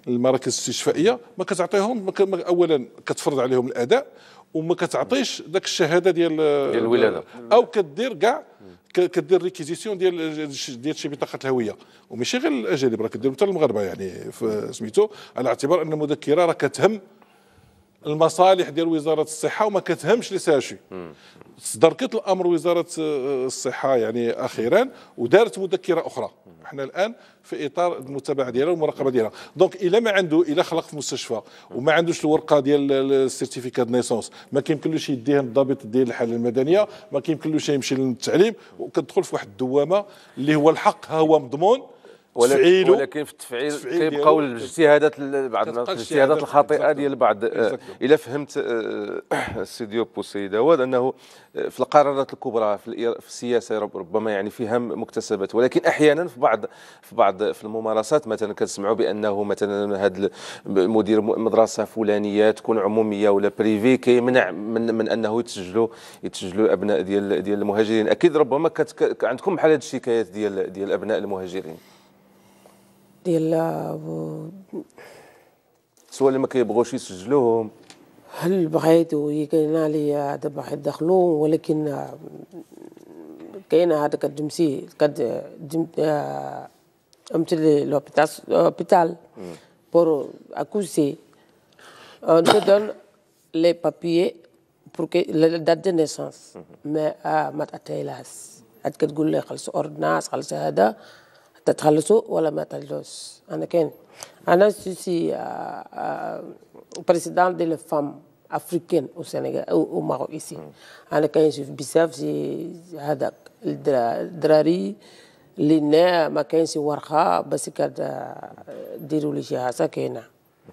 المراكز الاستشفائيه ما كتعطيهم اولا كتفرض عليهم الاداء وما كتعطيش ذاك الشهاده ديال آه، ديال الولاده او كدير كاع كدير ريكيزيسيون ديال آه، ديال شي بطاقه الهويه وماشي غير الاجانب راه كديرو حتى المغاربه يعني سميتو على اعتبار ان المذكره راه كتهم المصالح ديال وزاره الصحه وما كتهمش لساها شي صدرت الامر وزاره آه، الصحه يعني اخيرا ودارت مذكره اخرى احنا الان في اطار المتابعه ديالها والمراقبه ديالها دونك الا ما عنده الا خلق في مستشفى وما عندوش الورقه ديال السيرتيفيكا دي نيسونس ما كيمكنلوش يديها للضابط ديال الحاله المدنيه ما كيمكنلوش يمشي للتعليم وكتدخل في واحد الدوامه اللي هو الحق ها هو مضمون ولكن ولكن في التفعيل كيبقاو يعني الاجتهادات بعض الاجتهادات الخاطئه ديال بعض الا فهمت السيديو ديوب والسيد انه آه، في القرارات الكبرى في السياسه ربما يعني فيها مكتسبات ولكن احيانا في بعض في بعض في الممارسات مثلا كنسمعوا بانه مثلا هذا مدير مدرسه فلانيه تكون عموميه ولا بريفي كيمنع من, من انه يتسجلوا يتسجلوا ابناء ديال ديال المهاجرين اكيد ربما عندكم بحال هذه الشكايات ديال ديال ابناء المهاجرين ديال سوا اللي ما كيبغوش يسجلوهم هل بغيت كاينه لي دابا حيت دخلوا ولكن كاينه هذا كتجمسي قد جم... امتلي لوبيتال بور اكوسي اون te donne les papiers pour que la date de naissance ما آه، ما عاد كتقول لي خلص اوردناس خلص هذا تتخلصوا ولا ما تخلصوش انا كان انا سيسي بريزيدان دي لي فام افريكان او سنغال او ماروك ايسي انا شوف بزاف سي هذاك الدراري اللي ما كاينش ورخه بس آه، ديروا لي شي حاجه كاينه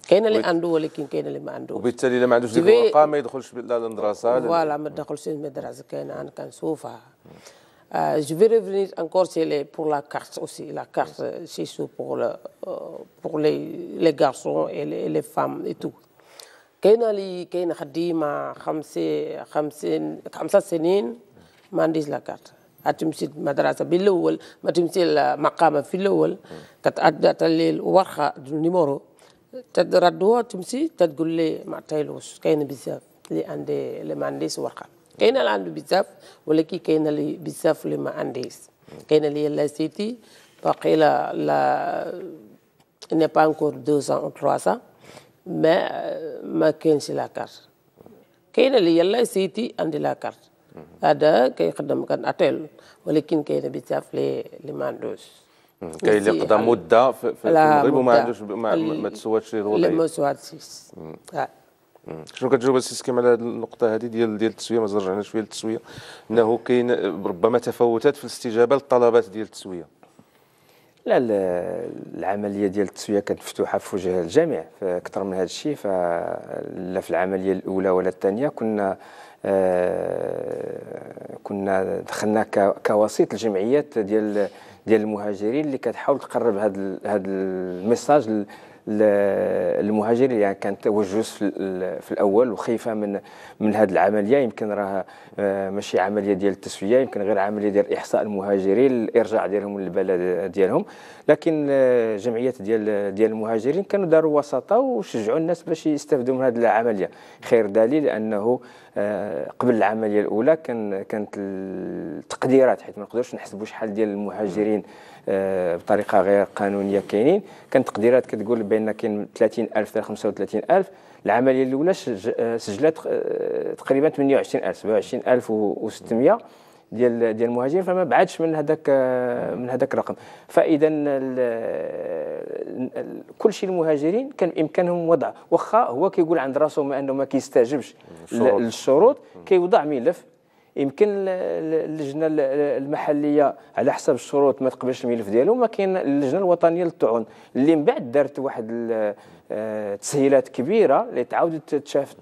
كاين اللي عنده ولكن كاين اللي ما عندوش وبالتالي اللي ما عندوش ديك الورقه ما يدخلش لا للمدرسه فوالا ما يدخلش للمدرسه كاينه انا كنشوفها mm. Euh, je vais revenir encore sur les, pour la carte aussi. La carte, c'est euh, sûr pour, le, euh, pour les, les garçons et les, les femmes et tout. Kenali, Ken Hadima, Khamsa Senin, Mandis la carte. Atimsit Madrasa Bilouel, Matimsil Makama Filouel, Tat Adatalil Ouacha du numéro. Tat Radoua, Timsit, Tat Goulé, Matailos, Ken Bissa, les Andes, les Mandis Ouacha. كاين اللي عنده بزاف ولكن كاين اللي بزاف اللي ما عندهش كاين اللي لا سيتي باقي لا لا ني با انكور 200 او 300 ما ما كاينش لا كارت كاين اللي يلا سيتي عندي لا كارت هذا كيخدم كان اتيل ولكن كاين بزاف اللي ما عندوش كاين اللي قضى مده في المغرب وما عندوش ما تسواتش الوضعيه ما تسواتش شنو كتجاوب السي سكيم على هذه النقطه هذه ديال ديال التسويه مازال رجعنا شويه للتسويه انه كاين ربما تفاوتات في الاستجابه للطلبات ديال التسويه لا العمليه ديال التسويه كانت مفتوحه في وجه الجميع فاكثر من هذا الشيء فلا في العمليه الاولى ولا الثانيه كنا آه، كنا دخلنا كوسيط الجمعيات ديال ديال المهاجرين اللي كتحاول تقرب هذا هذا الميساج المهاجرين يعني كان توجس في الاول وخيفه من من هذه العمليه يمكن راه آه، ماشي عمليه ديال التسويه يمكن غير عمليه ديال احصاء المهاجرين الارجاع ديالهم للبلد ديالهم لكن الجمعيات آه، ديال ديال المهاجرين كانوا داروا وساطه وشجعوا الناس باش يستافدوا من هذه العمليه خير دليل انه آه، قبل العمليه الاولى كان كانت التقديرات حيت ما نقدرش نحسبوا شحال ديال المهاجرين آه، بطريقه غير قانونيه كاينين كانت تقديرات كتقول بان كاين 30000 حتى 35000 العمليه الاولى سجلت تقريبا 28000 27600 ديال ديال المهاجرين فما بعدش من هذاك آه، من هذاك الرقم فاذا كل شيء المهاجرين كان بامكانهم وضع واخا هو كيقول عند راسه ما انه ما كيستجبش للشروط كيوضع ملف يمكن اللجنه المحليه على حسب الشروط ما تقبلش الملف ديالو ما كاين اللجنه الوطنيه للطعون اللي من بعد دارت واحد آه، تسهيلات كبيره اللي تعاود تشافت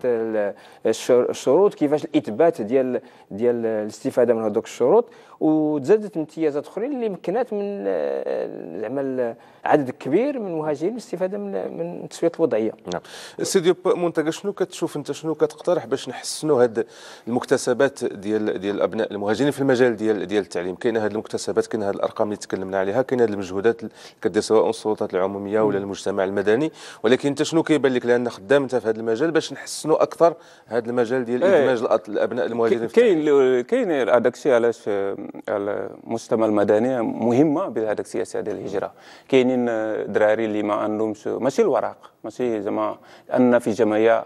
الشروط كيفاش الاثبات ديال ديال الاستفاده من هذوك الشروط وتزادت امتيازات اخرين اللي مكنات من آه، زعما عدد كبير من المهاجرين الاستفاده من من تسويه الوضعيه نعم سيدي منتجه شنو كتشوف انت شنو كتقترح باش نحسنوا هاد المكتسبات ديال ديال الابناء المهاجرين في المجال ديال ديال التعليم كاينه هاد المكتسبات كاينه هاد الارقام اللي تكلمنا عليها كاينه هاد المجهودات اللي كدير سواء السلطات العموميه ولا المجتمع المدني ولكن انت شنو كيبان لك لان خدام انت في هذا المجال باش نحسنوا اكثر هذا المجال ديال إيه. ادماج ايه الابناء المهاجرين كاين كاين هذاك الشيء علاش المجتمع المدني مهمه بهذاك السياسه ديال الهجره كاينين دراري اللي ما عندهمش ماشي الوراق ماشي زعما ان في جمعيه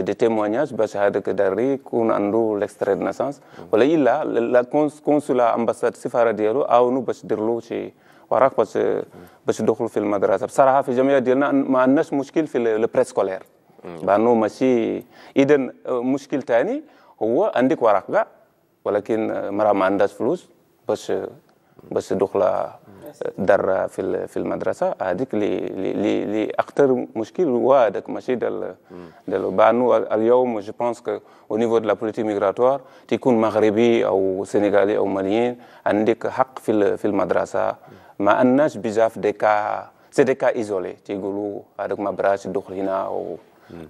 دي تيموانياج باش هذاك داري يكون عنده ليكستري دو ناسونس ولا الا القنصله امباساد السفاره ديالو عاونوا باش دير له شي وراك باش باش يدخلوا في المدرسه بصراحه في الجمعيه ديالنا ما عندناش مشكل في كولير بانو ماشي اذا مشكل ثاني هو عندك ورق كاع ولكن مرا ما عندهاش فلوس باش باش دخله دار في في المدرسه هذيك اللي اللي اللي اكثر مشكل هو هذاك ماشي ديال ديال بانو اليوم جو بونس كو او نيفو دو لا بوليتيك ميغراتوار تيكون مغربي او سنغالي او ماليين عندك حق في في المدرسه ما عندناش بزاف دي كا سي دي كا ايزولي تيقولوا هذاك ما براش دخل هنا او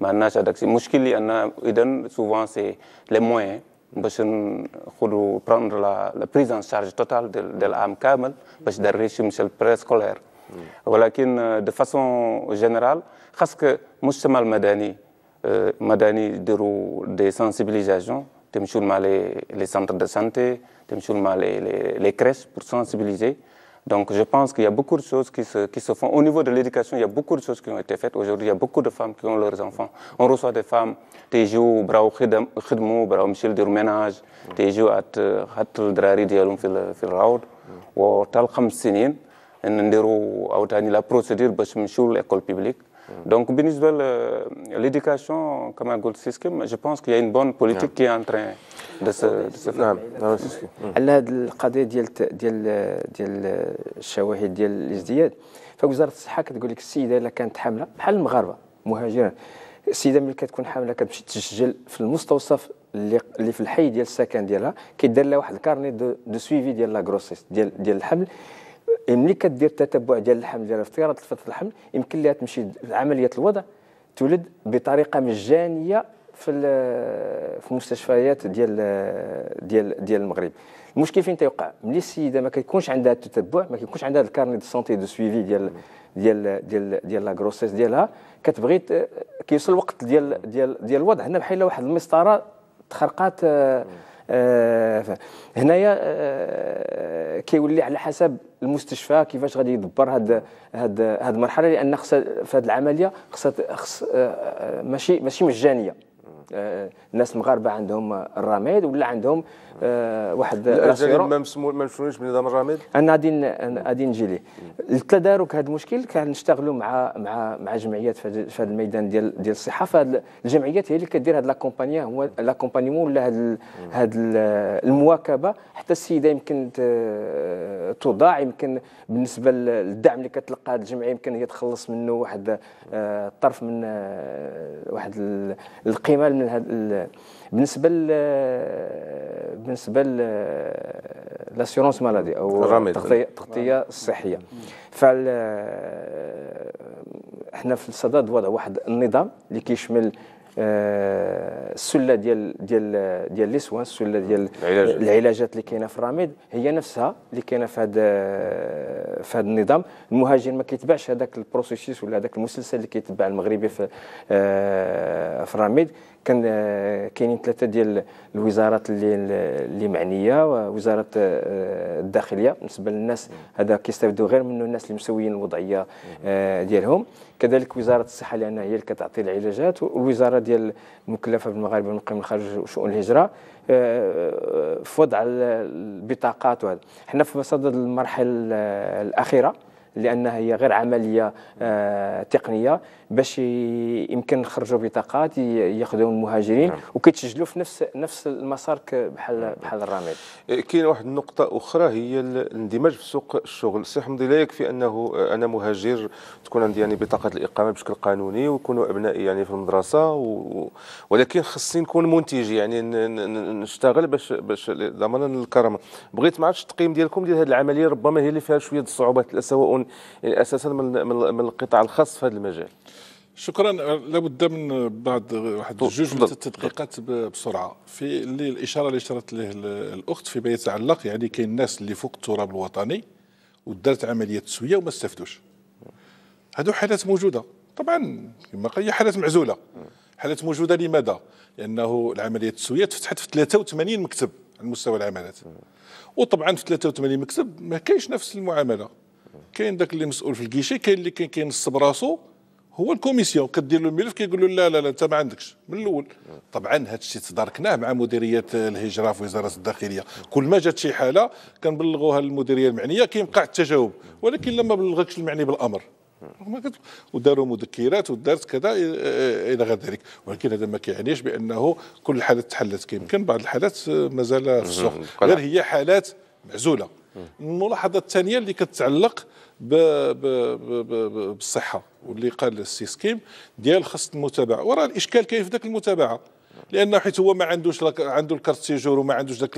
ما عندناش هذاك المشكل اللي عندنا اذا سوفون سي لي موان je prendre la, prise en charge totale de, l'âme Kamel, parce arriver sur le préscolaire. Voilà de façon générale, parce que Moussa Madani, Madani déroule des sensibilisations, je suis les centres de santé, je suis les crèches pour sensibiliser. Donc je pense qu'il y a beaucoup de choses qui se, font. Au niveau de l'éducation, il y a beaucoup de choses qui ont été faites. Aujourd'hui, il y a beaucoup de femmes qui ont leurs enfants. On reçoit des femmes, jours, Brao Khidmo, Brao Michel dir Ménage, jours at Hatul Drari Dialum Fil Raoud, ou Tal Khamsinin, a des la procédure Bashmishul, l'école publique. Donc, euh, l'éducation, comme un Gold System, je pense qu'il y a une bonne politique qui est en train بس نعم على نعم، هذه القضيه ديال ديال ديال الشواهد ديال الازدياد فوزاره الصحه كتقول لك السيده الا كانت حامله بحال المغاربه مهاجره السيده ملي كتكون حامله كتمشي تسجل في المستوصف اللي اللي في الحي ديال السكن ديالها كيدير لها واحد الكارني دو, دو سويفي ديال لا غروسيس ديال ديال الحمل ملي كدير تتبع ديال الحمل ديالها في فتره الحمل يمكن لها تمشي عمليه الوضع تولد بطريقه مجانيه في في المستشفيات ديال ديال ديال المغرب المشكل فين تيوقع ملي السيده ما كيكونش عندها التتبع ما كيكونش عندها الكارني دو سونتي دو سويفي ديال ديال ديال ديال لا غروسيس ديالها كتبغي كيوصل الوقت ديال ديال ديال الوضع هنا بحال واحد المسطره تخرقات آه، آه، هنايا آه، كيولي على حسب المستشفى كيفاش غادي يدبر هاد هاد هاد المرحله لان خصها في هاد العمليه خصها خص ماشي ماشي مجانيه uh, آه، الناس المغاربه عندهم الرماد ولا عندهم آه، واحد الجزائر ما مشونيش بنظام الرماد انا غادي غادي نجي ليه التدارك هذا المشكل كنشتغلوا مع مع مع جمعيات في هذا الميدان ديال ديال الصحه فالجمعيات هي اللي كدير هذا لاكومبانيا هو لاكومبانيمون ولا هذا المواكبه حتى السيده يمكن تضاع يمكن بالنسبه للدعم اللي كتلقى الجمعيه يمكن هي تخلص منه واحد الطرف آه، من واحد القيمه لهذا بالنسبه ل بالنسبه ل لاسيورونس مالادي او التغطيه التغطيه الصحيه ف احنا في الصدد وضع واحد النظام اللي كيشمل آه، السله ديال ديال ديال لي سوان السله ديال العلاجات, اللي كاينه في الرميد هي نفسها اللي كاينه في هذا في هذا النظام المهاجر ما كيتبعش هذاك البروسيسيس ولا هذاك المسلسل اللي كيتبع المغربي في آه، في الرميد كان آه، كاينين ثلاثه ديال الوزارات اللي اللي معنيه وزاره آه، الداخليه بالنسبه للناس هذا كيستافدوا غير منه الناس اللي مسويين الوضعيه آه، ديالهم كذلك وزاره الصحه لان هي اللي كتعطي العلاجات والوزاره ديال المكلفه بالمغاربه والمقيم الخارج وشؤون الهجره في وضع البطاقات وهذا حنا في صدد المرحله الاخيره لانها هي غير عمليه تقنيه باش يمكن نخرجوا بطاقات ياخذوا المهاجرين نعم. وكيتسجلوا في نفس نفس المسار بحال نعم. بحال الراميد إيه، كاين واحد النقطه اخرى هي الاندماج في سوق الشغل سي حمدي لا يكفي انه انا مهاجر تكون عندي يعني بطاقه الاقامه بشكل قانوني ويكونوا ابنائي يعني في المدرسه و... ولكن خصني نكون منتج يعني نشتغل باش باش ضمانا الكرامه بغيت ما عرفتش التقييم ديالكم ديال هذه العمليه ربما هي اللي فيها شويه الصعوبات سواء يعني اساسا من, من القطاع الخاص في هذا المجال شكرا لابد من بعد واحد جوج تدقيقات بسرعه في اللي الاشاره اللي اشارت له الاخت فيما يتعلق يعني كاين الناس اللي فوق التراب الوطني ودارت عمليه تسويه وما استفدوش هادو حالات موجوده طبعا كما قال هي حالات معزوله حالات موجوده لماذا؟ لانه العمليه التسويه تفتحت في 83 مكتب على مستوى العمالات وطبعا في 83 مكتب ما كاينش نفس المعامله كاين داك اللي مسؤول في الكيشي كاين اللي كينصب راسو هو الكوميسيون كدير له الملف كيقول له لا لا لا انت ما عندكش من الاول طبعا هذا الشيء تداركناه مع مديريه الهجره في وزاره الداخليه كل ما جات شي حاله كنبلغوها للمديريه المعنيه كيبقى التجاوب ولكن لما بلغكش المعني بالامر وداروا مذكرات ودارت كذا الى غير ذلك ولكن هذا ما كيعنيش بانه كل الحالات تحلت كيمكن بعض الحالات مازال في السوق غير هي حالات معزوله الملاحظه الثانيه اللي كتعلق بالصحه واللي قال السيسكيم ديال خاص المتابعه وراه الاشكال كاين في ذاك المتابعه لان حيت هو ما عندوش لك عنده الكارت سيجور وما عندوش ذاك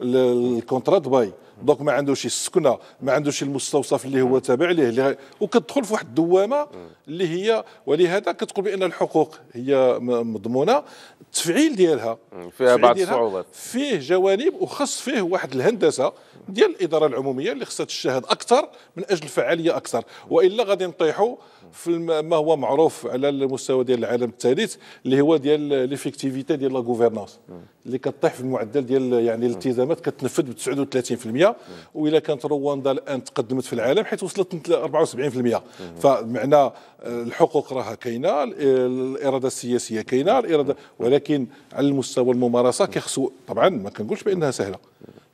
الكونترا دبي دونك ما عندوش السكنه ما عندوش المستوصف اللي هو تابع ليه وكتدخل في واحد الدوامه اللي هي ولهذا كتقول بان الحقوق هي مضمونه التفعيل ديالها فيها بعض الصعوبات فيه جوانب وخص فيه واحد الهندسه ديال الاداره العموميه اللي خصها تشاهد اكثر من اجل فعاليه اكثر والا غادي نطيحوا في ما هو معروف على المستوى ديال العالم الثالث اللي هو ديال ليفيكتيفيتي ديال لا غوفيرنونس اللي كطيح في المعدل ديال يعني الالتزامات كتنفذ ب 39% والا كانت رواندا الان تقدمت في العالم حيث وصلت 74% فمعنى الحقوق راها كاينه الاراده السياسيه كاينه الاراده ولكن على المستوى الممارسه كيخصو طبعا ما كنقولش بانها سهله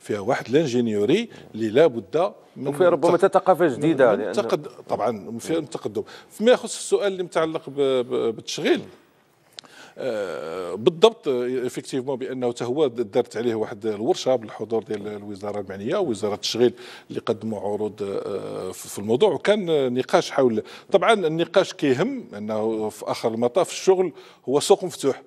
فيها واحد لانجينيوري اللي لابد من وفيها ربما ثقافه جديده من يعني. تقد... طبعا فيها التقدم فيما يخص السؤال اللي متعلق بالتشغيل آه، بالضبط افكتيفمون بانه هو دارت عليه واحد الورشه بالحضور ديال الوزاره المعنيه ووزاره التشغيل اللي قدموا عروض آه، في الموضوع وكان نقاش حول طبعا النقاش كيهم انه في اخر المطاف الشغل هو سوق مفتوح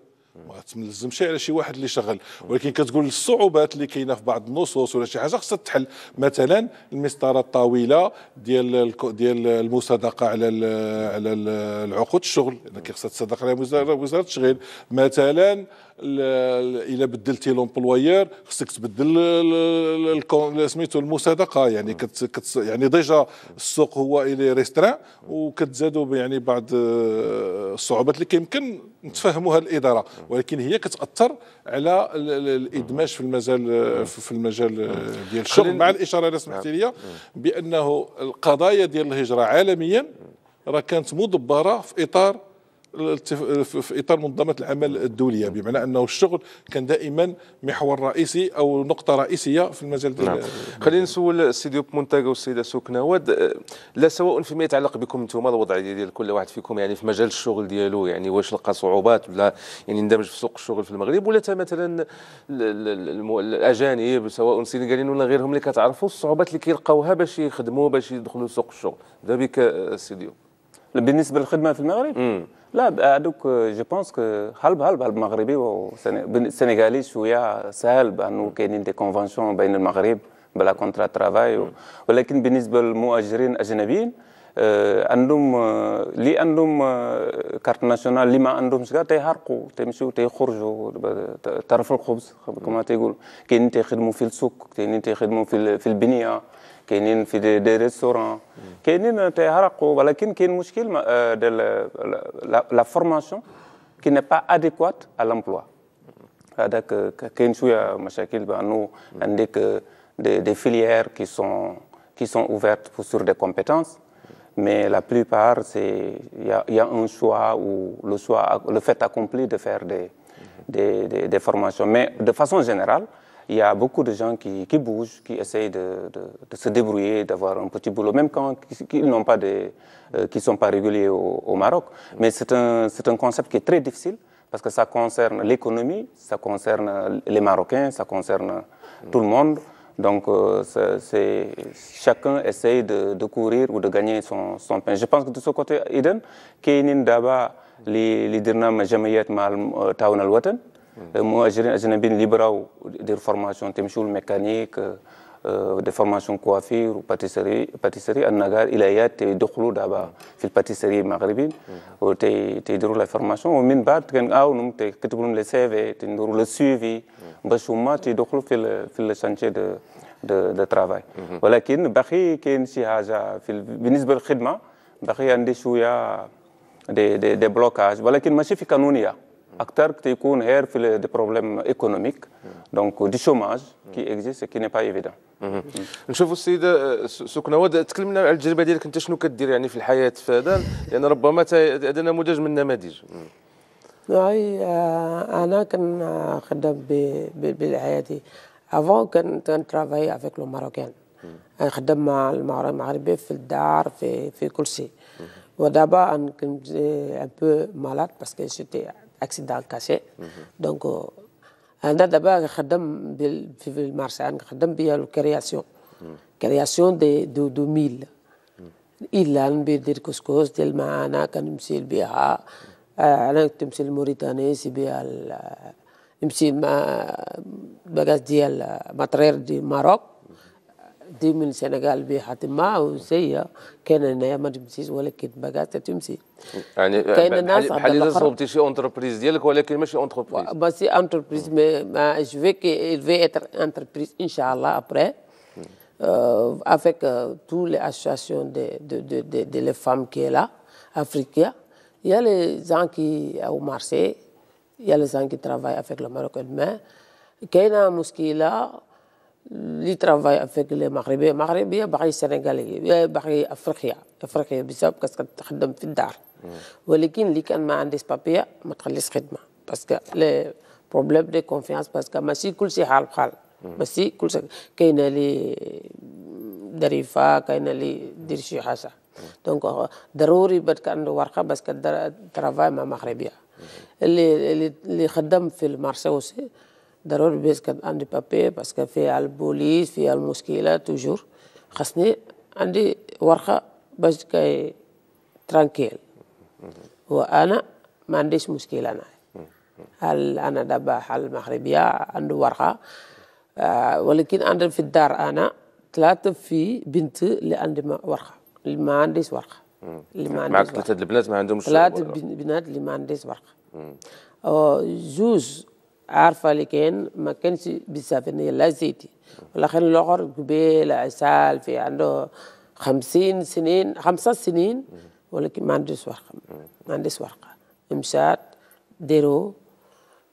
ما تلزمش على شي واحد اللي شغل ولكن كتقول الصعوبات اللي كاينه في بعض النصوص ولا شي حاجه خصها تحل مثلا المسطره الطويله ديال ديال المصادقه على على العقود الشغل خصها تصدق عليها وزاره التشغيل مثلا الا بدلتي لومبلويير خصك تبدل سميتو المصادقه يعني كت كت يعني ديجا السوق هو الي ريستران وكتزادوا يعني بعض آه، الصعوبات اللي كيمكن نتفهموها الاداره ولكن هي كتاثر على الادماج في المجال آه، في المجال آه، ديال الشغل مع الاشاره اللي سمحتي نعم. لي بانه القضايا ديال الهجره عالميا راه كانت مدبره في اطار في اطار منظمه العمل الدوليه بمعنى انه الشغل كان دائما محور رئيسي او نقطه رئيسيه في المجال نعم. خلينا نسول السيد يوب مونتاغا والسيده سكنى ود آه، لا سواء فيما يتعلق بكم انتم الوضع ديال كل واحد فيكم يعني في مجال الشغل ديالو يعني واش لقى صعوبات ولا يعني اندمج في سوق الشغل في المغرب ولا مثلا الاجانب سواء سينغاليين ولا غيرهم اللي كتعرفوا الصعوبات اللي كيلقاوها باش يخدموا باش يدخلوا سوق الشغل ذا بك السيد آه، يوب بالنسبه للخدمه في المغرب مم. لا دوك جو بونس كو هلب هلب هلب مغربي والسنغالي شويه سهل بانه كاينين دي كونفونسيون بين المغرب بلا كونترا ترافاي ولكن بالنسبه للمؤجرين الاجنبيين آه، عندهم آه، لي عندهم كارت ناسيونال اللي ما عندهمش كاع تيهرقوا تيمشيو تيخرجوا طرف الخبز كما تيقولوا كاينين تيخدموا في السوق كاينين تيخدموا في البنيه des restaurants, des y a de la formation qui n'est pas adéquate à l'emploi. Il y a, des filières qui sont ouvertes sur des compétences, mais la plupart, il y a un choix ou le choix, le fait accompli de faire des formations, mais de façon générale il y a beaucoup de gens qui, qui bougent, qui essayent de, se débrouiller, d'avoir un petit boulot, même quand ils n'ont pas des, euh, qui sont pas réguliers au, Maroc. Mais c'est un, un, concept qui est très difficile parce que ça concerne l'économie, ça concerne les Marocains, ça concerne tout le monde. Donc, euh, chacun essaye de, courir ou de gagner son, son, pain. Je pense que de ce côté, Eden, Kéinin Daba, les, les mal euh, مهاجرين اجنبيين اللي براو يديروا فورماسيون تمشيو للميكانيك آه، دي فورماسيون كوافير وباتيسري باتيسري النجار يات يدخلوا دابا في الباتيسري المغربين تيديروا لا فورماسيون ومن بعد كنعاونهم تكتبوا لهم لي سي في تنديروا لو سيفي باش هما تيدخلوا في في الشانتي دو دو ترافاي ولكن باقي كاين شي حاجه في بالنسبه للخدمه باقي عندي شويه دي دي, دي بلوكاج ولكن ماشي في قانونيه acteurs qui ont des problèmes économiques, mm. donc du chômage qui existe et qui n'est pas évident. Mm-hmm. نشوفوا السيده سكنواد تكلمنا على التجربه ديالك انت شنو كدير يعني في الحياه في هذا لان ربما هذا نموذج من النماذج اي mm. آه، انا كنخدم بحياتي افون كنت كنترافاي افيك لو ماروكان نخدم مع المغربي في الدار في في كل شيء mm-hmm. ودابا كنت ان بو مالاد باسكو جيتي اكسيدان كاسي دونك انا دابا كنخدم في المارسان كنخدم بها الكرياسيون كرياسيون دي دو دو ميل الان ندير كسكس ديال معانا كنمثل بها انا التمثيل الموريتاني بها نمثل مع بلاص ديال مطرير ديال الماروك دي من السنغال بحتما وسيا كان هنايا ما تمشيش ولكن باغات تمشي يعني كاين الناس بحال اذا صوبتي شي اونتربريز ديالك ولكن ماشي اونتربريز بس اونتربريز ما جو في كي في اتر اونتربريز ان شاء الله ابري Euh, avec euh, آه، toutes les associations de, de, de, de, de les femmes qui est là, africaines. Il y a les gens qui au marché, il y a les gens qui travaillent avec le Maroc اللي ترافاي افيك لي مغربي مغربيه باغي سنغاليه باغي افريقيا افريقيا بسبب كنت تخدم في الدار ولكن اللي كان ما عنديش بابيا ما تخليش خدمه باسكو لي بروبليم دي كونفيونس باسكو ماشي كلشي حال بحال ماشي كلشي كاينه لي دريفا كاينه لي دير شي حاجه دونك ضروري بدك عنده ورقه باسكو ترافاي مع مغربيه اللي اللي خدم في المارشي ضروري بس كان عندي بابي باسكو فيها البوليس فيها المشكله توجور خصني عندي ورقه باش كي ترانكيل وانا ما عنديش مشكله انا هل انا حال المغربيه عنده ورقه آه ولكن عندي في الدار انا ثلاثه في بنت اللي عندي ورقه اللي ما عنديش ورقه اللي ما عنديش معك ثلاثه البنات ما عندهمش ثلاثه بنات اللي ما عنديش ورقه جوج عارفه اللي كان ما كانش بزاف ان لا زيتي ولكن الاخر قبيل عسال في عنده خمسين سنين خمسة سنين ولكن ما عندوش ورقه ما عندوش ورقه مشات ديرو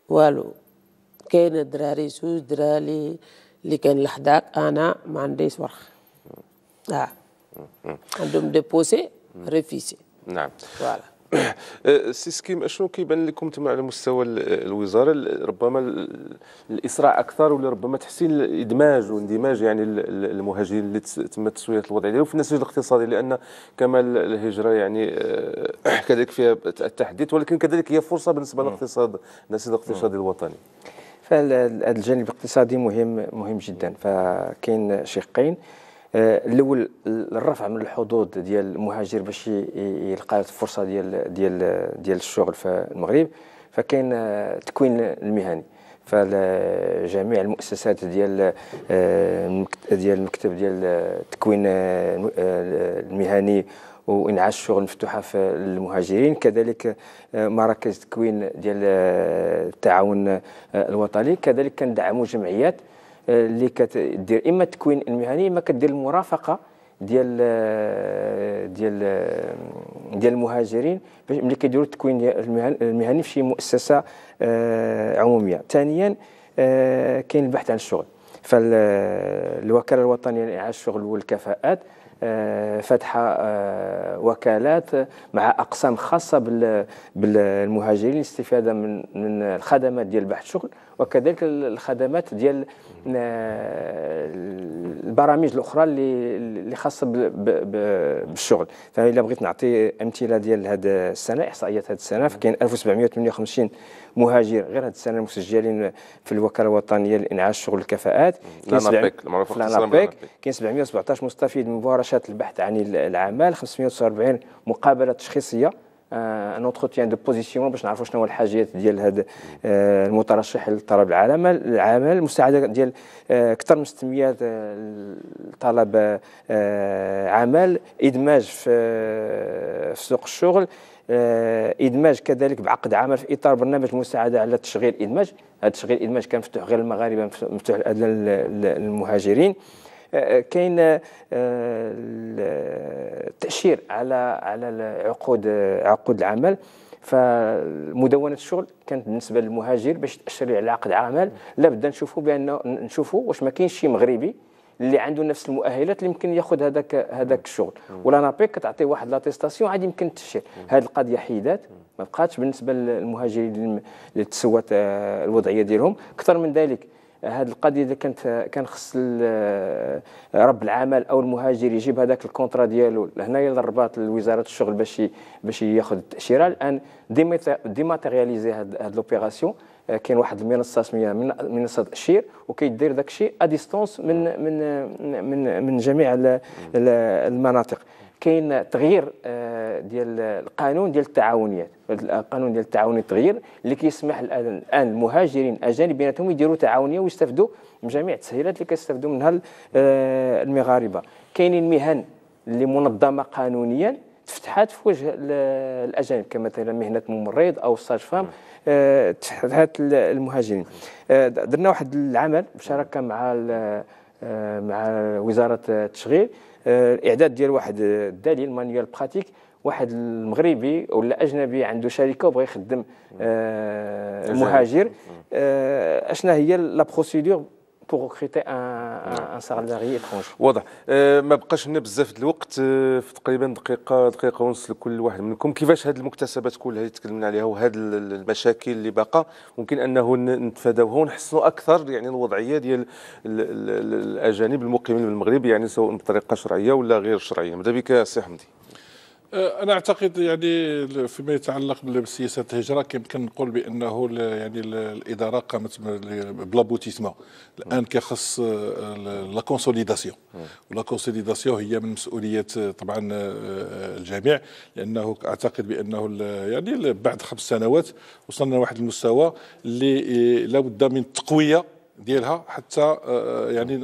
والو كاين دراري سوز دراري اللي كان لحداك انا ما عنديش ورقه اه عندهم ديبوسي ريفيسي نعم فوالا أه، سي سكيم شنو كيبان لكم تما على مستوى الوزاره ربما الاسراع اكثر ولا ربما تحسين الادماج واندماج يعني المهاجرين اللي تم تسويه الوضع ديالو في النسيج الاقتصادي لان كما الهجره يعني أه، كذلك فيها التحديث ولكن كذلك هي فرصه بالنسبه للاقتصاد النسيج الاقتصادي الوطني فهذا الجانب الاقتصادي مهم مهم جدا فكاين شقين الاول الرفع من الحظوظ ديال المهاجر باش يلقى الفرصه ديال ديال ديال الشغل في المغرب فكاين التكوين آه، المهني فجميع المؤسسات ديال آه، ديال المكتب ديال التكوين آه، المهني وانعاش الشغل مفتوحه في المهاجرين كذلك مراكز تكوين ديال التعاون الوطني كذلك كندعموا جمعيات اللي كتدير اما التكوين المهني اما كدير المرافقه ديال ديال ديال المهاجرين باش ملي كيديروا التكوين المهني في شي مؤسسه آه، عموميه ثانيا آه، كاين البحث عن الشغل فالوكاله الوطنيه للاعاده الشغل والكفاءات آه، فاتحه وكالات مع اقسام خاصه بالمهاجرين للاستفاده من الخدمات ديال بحث الشغل وكذلك الخدمات ديال البرامج الاخرى اللي اللي خاصه بالشغل فالا بغيت نعطي امثله ديال هذه السنه احصائيات هذه السنه فكاين 1758 مهاجر غير هذه السنه مسجلين في الوكاله الوطنيه لانعاش شغل الكفاءات كاين كاين 717 مستفيد من مبارشات البحث عن العمل 549 مقابله تشخيصيه ان اونتروتيان دو بوزيسيون باش نعرفوا شنو هو الحاجيات ديال هذا آه، المترشح للطلب العمل العمل المساعده ديال آه، اكثر من 600 آه، طلب عمل ادماج في سوق الشغل ادماج كذلك بعقد عمل في اطار برنامج المساعده على تشغيل ادماج هذا تشغيل ادماج كان مفتوح غير المغاربه مفتوح للمهاجرين كاين آه، التاشير على على عقود عقود العمل فمدونه الشغل كانت بالنسبه للمهاجر باش تاشر على عقد عمل لابد نشوفوا بان نشوفوا واش ما كاينش شي مغربي اللي عنده نفس المؤهلات اللي يمكن ياخذ هذاك هذاك الشغل ولا نابيك كتعطي واحد لاتيستاسيون عادي يمكن تشير هذه القضيه حيدات ما بقاتش بالنسبه للمهاجرين اللي تسوات آه، الوضعيه ديالهم اكثر من ذلك هذه القضيه اذا كانت كان خص رب العمل او المهاجر يجيب هذاك الكونترا ديالو هنايا الرباط لوزاره الشغل باش باش ياخذ التاشيره الان ديماتيرياليزي هاد لوبيراسيون آه، كاين واحد المنصه سميها منصه تاشير وكيدير داك الشيء ا ديستونس من من من من جميع المناطق كاين تغيير آه، ديال القانون ديال التعاونيات القانون ديال التعاونيات التغيير اللي كيسمح الان المهاجرين الاجانب بيناتهم يديروا تعاونيه ويستافدوا من جميع التسهيلات اللي كيستافدوا منها آه، المغاربه كاينين مهن اللي منظمه قانونيا تفتحات في وجه الاجانب كمثلا مهنه ممرض او ستاج فام آه، تفتحات المهاجرين درنا واحد العمل بشراكه مع مع وزاره التشغيل الاعداد آه، ديال واحد الدليل مانيوال براتيك واحد المغربي ولا اجنبي عنده شركه وبغى يخدم المهاجر آه، آه، اشنا هي لا بروسيدور بوغ ريكروتي ان ان سالاري ايترونج واضح أه، ما بقاش لنا بزاف د الوقت أه، في تقريبا دقيقه دقيقه ونص لكل واحد منكم كيفاش هذه المكتسبات كلها اللي تكلمنا عليها وهذه المشاكل اللي باقا ممكن انه نتفاداوها ونحسنوا اكثر يعني الوضعيه ديال الاجانب المقيمين بالمغرب يعني سواء بطريقه شرعيه ولا غير شرعيه ماذا بك سي حمدي آه، انا اعتقد يعني فيما يتعلق بسياسه الهجره يمكن نقول بانه يعني الاداره قامت بلابوتيسمون الان كيخص آه، لا كونسوليداسيون ولا كونسوليداسيون هي من مسؤوليه آه، طبعا الجميع لانه اعتقد بانه يعني بعد خمس سنوات وصلنا لواحد المستوى اللي لابد من التقويه ديالها حتى آه، آه، يعني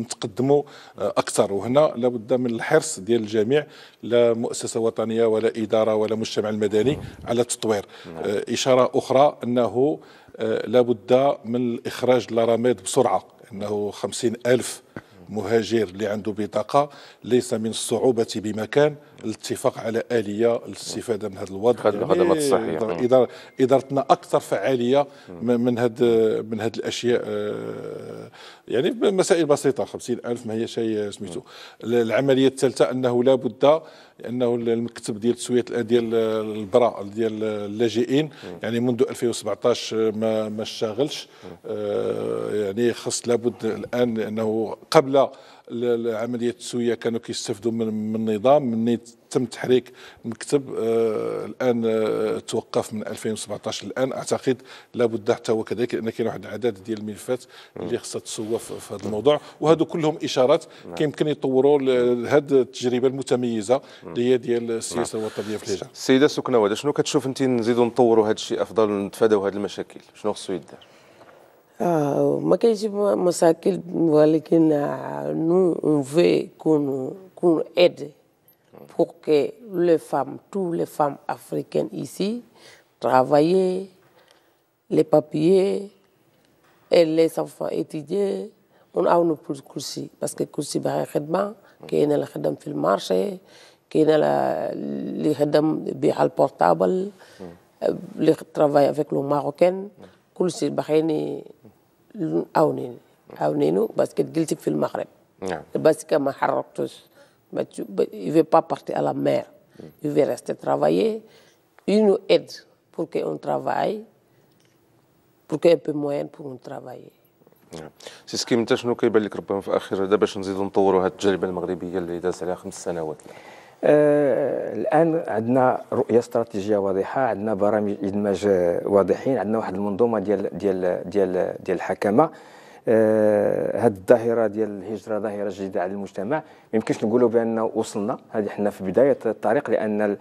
نتقدموا آه، اكثر وهنا لابد من الحرص ديال الجميع لا مؤسسه وطنيه ولا اداره ولا مجتمع المدني على التطوير نعم. اشاره اخرى انه لابد من اخراج لاراميد بسرعه انه خمسين الف مهاجر اللي عنده بطاقه ليس من الصعوبه بمكان الاتفاق على اليه للاستفاده من هذا الوضع الخدمات يعني الصحيه إدارة ادارتنا اكثر فعاليه من هاد من هاد الاشياء آه، يعني مسائل بسيطه 50000 ما هي شيء سميتو العمليه الثالثه انه لا بد لانه المكتب ديال تسويه ديال البراء ديال اللاجئين يعني منذ 2017 ما ما اشتغلش آه، يعني خص لابد الان انه قبل العمليه التسويه كانوا كيستافدوا من النظام من تم تحريك مكتب آه، الان آه، توقف من 2017 الان اعتقد لابد حتى هو كذلك لان كاين واحد العدد ديال الملفات اللي خصها تصوف في هذا الموضوع وهذو كلهم اشارات نعم. كيمكن يطوروا هذه التجربه المتميزه اللي هي ديال نعم. السياسه الوطنيه في الهجره السيده سكنه وهذا شنو كتشوف انت نزيدوا نطوروا هذا الشيء افضل نتفاداو هذه المشاكل شنو خصو يدار آه ما كاينش مشاكل ولكن آه، نو اون في كون كون ايد pour que les femmes, toutes les femmes africaines ici, travaillent, les papiers, et les enfants étudier. On a une plus course parce que course bah qu'il qui est le redman sur le marché, qui est le redman portable, euh, le travail avec le marocain, course bah ni aounin, aounin nous parce que guilty fil le Maghreb. بس ma حركتوش Mais tu, il ne veut pas partir à la mer. Mm. Il veut rester travailler. Il nous aide pour qu'on travaille, pour y ait un peu moyens pour nous travailler. سي سكيم انت شنو كيبان لك ربما في اخر هذا باش نزيدوا نطوروا هذه التجربه المغربيه اللي دازت عليها خمس سنوات آه الان عندنا رؤيه استراتيجيه واضحه عندنا برامج ادماج واضحين عندنا واحد المنظومه ديال ديال ديال ديال الحكامه هذه آه، الظاهره ديال الهجره ظاهره جديده على المجتمع ما يمكنش نقولوا بان وصلنا هذه حنا في بدايه الطريق لان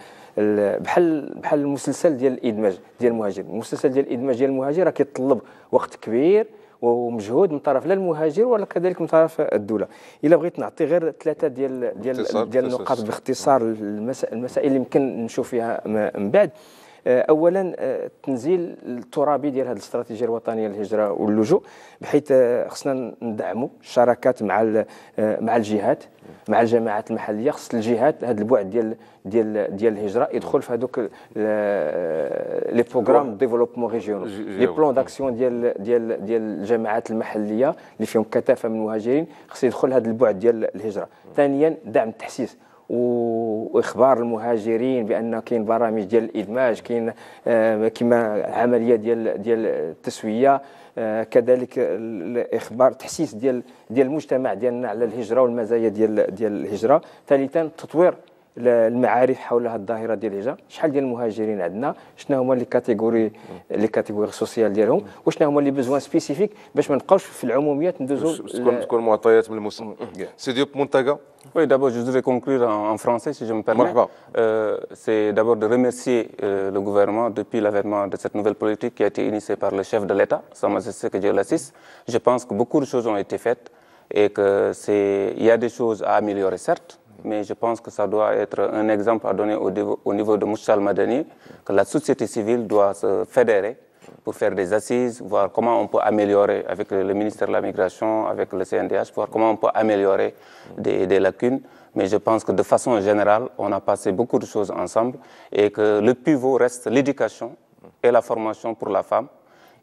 بحال بحال المسلسل ديال الادماج ديال المهاجر المسلسل ديال الادماج ديال المهاجر راه كيتطلب وقت كبير ومجهود من طرف لا المهاجر ولا كذلك من طرف الدوله الا بغيت نعطي غير ثلاثه ديال ديال ديال النقاط باختصار المسائل اللي يمكن نشوف فيها من بعد آه، اولا التنزيل آه، الترابي ديال هذه الاستراتيجيه الوطنيه للهجره واللجوء بحيث آه، خصنا ندعموا الشراكات مع مع الجهات مع الجماعات المحليه خص الجهات هذا البعد ديال ديال ديال الهجره يدخل في هذوك لي بروغرام ديفلوبمون ريجيون لي بلان داكسيون ديال ديال ديال الجماعات المحليه اللي فيهم كثافه من المهاجرين خص يدخل هذا البعد ديال الهجره ثانيا دعم التحسيس واخبار المهاجرين بان كاين برامج ديال الادماج كاين آه، كما عمليه ديال ديال التسويه آه، كذلك الاخبار تحسيس ديال ديال المجتمع ديالنا على الهجره والمزايا ديال ديال الهجره ثالثا تطوير المعارف حول هذه الظاهره ديال الهجره شحال ديال المهاجرين عندنا شنو هما لي كاتيجوري لي كاتيجوري سوسيال ديالهم وشنو هما لي بوزوان سبيسيفيك باش ما نبقاوش في العموميات ندوزو تكون معطيات من المسلم سيدي مونتاغا Oui, d'abord, je voudrais conclure en, en, français, si je me permets. Euh, C'est d'abord de remercier euh, le gouvernement depuis l'avènement de cette nouvelle politique qui a été initiée par le chef de l'État, Sa Majesté que Dieu l'assiste. Je pense que beaucoup de choses ont été faites et qu'il y a des choses à améliorer, certes, mais je pense que ça doit être un exemple à donner au, niveau de Mouchal Madani, que la société civile doit se fédérer pour faire des assises, voir comment on peut améliorer avec le ministère de la Migration, avec le CNDH, voir comment on peut améliorer des, lacunes. Mais je pense que de façon générale, on a passé beaucoup de choses ensemble et que le pivot reste l'éducation et la formation pour la femme.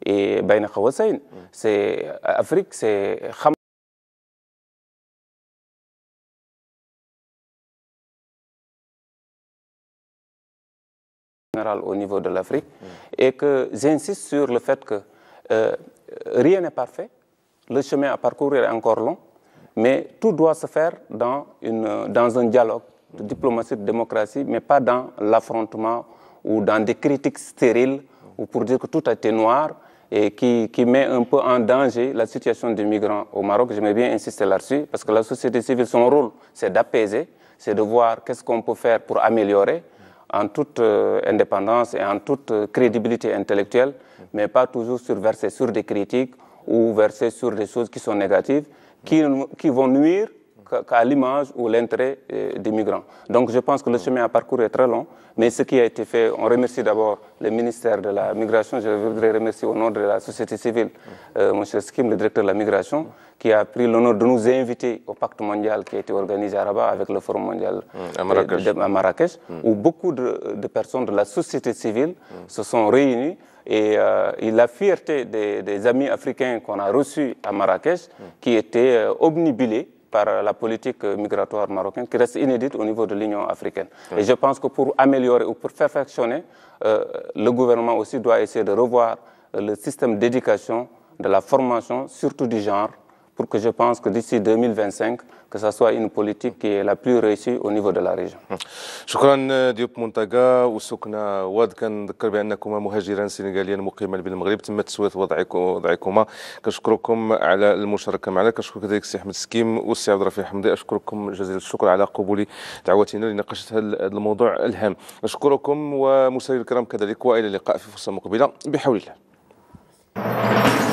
Et Bayna Khawasein, c'est Afrique, c'est au niveau de l'Afrique, et que j'insiste sur le fait que euh, rien n'est parfait, le chemin à parcourir est encore long, mais tout doit se faire dans, une, dans un dialogue de diplomatie, de démocratie, mais pas dans l'affrontement ou dans des critiques stériles ou pour dire que tout a été noir et qui, qui met un peu en danger la situation des migrants au Maroc. J'aimerais bien insister là-dessus parce que la société civile, son rôle, c'est d'apaiser, c'est de voir qu'est-ce qu'on peut faire pour améliorer en toute euh, indépendance et en toute euh, crédibilité intellectuelle, mais pas toujours sur, sur des critiques ou verser sur des choses qui sont négatives, qui vont nuire qu'à l'image ou l'intérêt des migrants. Donc je pense que le chemin à parcourir est très long, mais ce qui a été fait, on remercie d'abord le ministère de la Migration, je voudrais remercier au nom de la société civile euh, M. Skim, le directeur de la Migration, qui a pris l'honneur de nous inviter au pacte mondial qui a été organisé à Rabat avec le Forum mondial mm, à Marrakech, euh, mm. où beaucoup de, personnes de la société civile se sont réunies et, euh, la fierté des, amis africains qu'on a reçus à Marrakech, mm. qui étaient euh, par la politique euh, migratoire marocaine qui reste inédite au niveau de l'Union africaine. Et je pense que pour améliorer ou pour perfectionner, euh, le gouvernement aussi doit essayer de revoir euh, le système d'éducation, de la formation, surtout du genre, pour que je pense que d'ici 2025, que ce soit une politique qui est la plus réussie au niveau de la région. شكرا ديوب منتقى وسكنة واد كنذكر بانكما مهاجرا سنغاليان مقيما بالمغرب تم تسويت وضعكما كنشكركم على المشاركه معنا كنشكر كذلك السي احمد سكيم والسي عبد الرفيع حمدي اشكركم جزيل الشكر على قبول دعوتنا لنقاشه هذا الموضوع الهام اشكركم ومشاهدينا الكرام كذلك والى اللقاء في فرصه مقبله بحول الله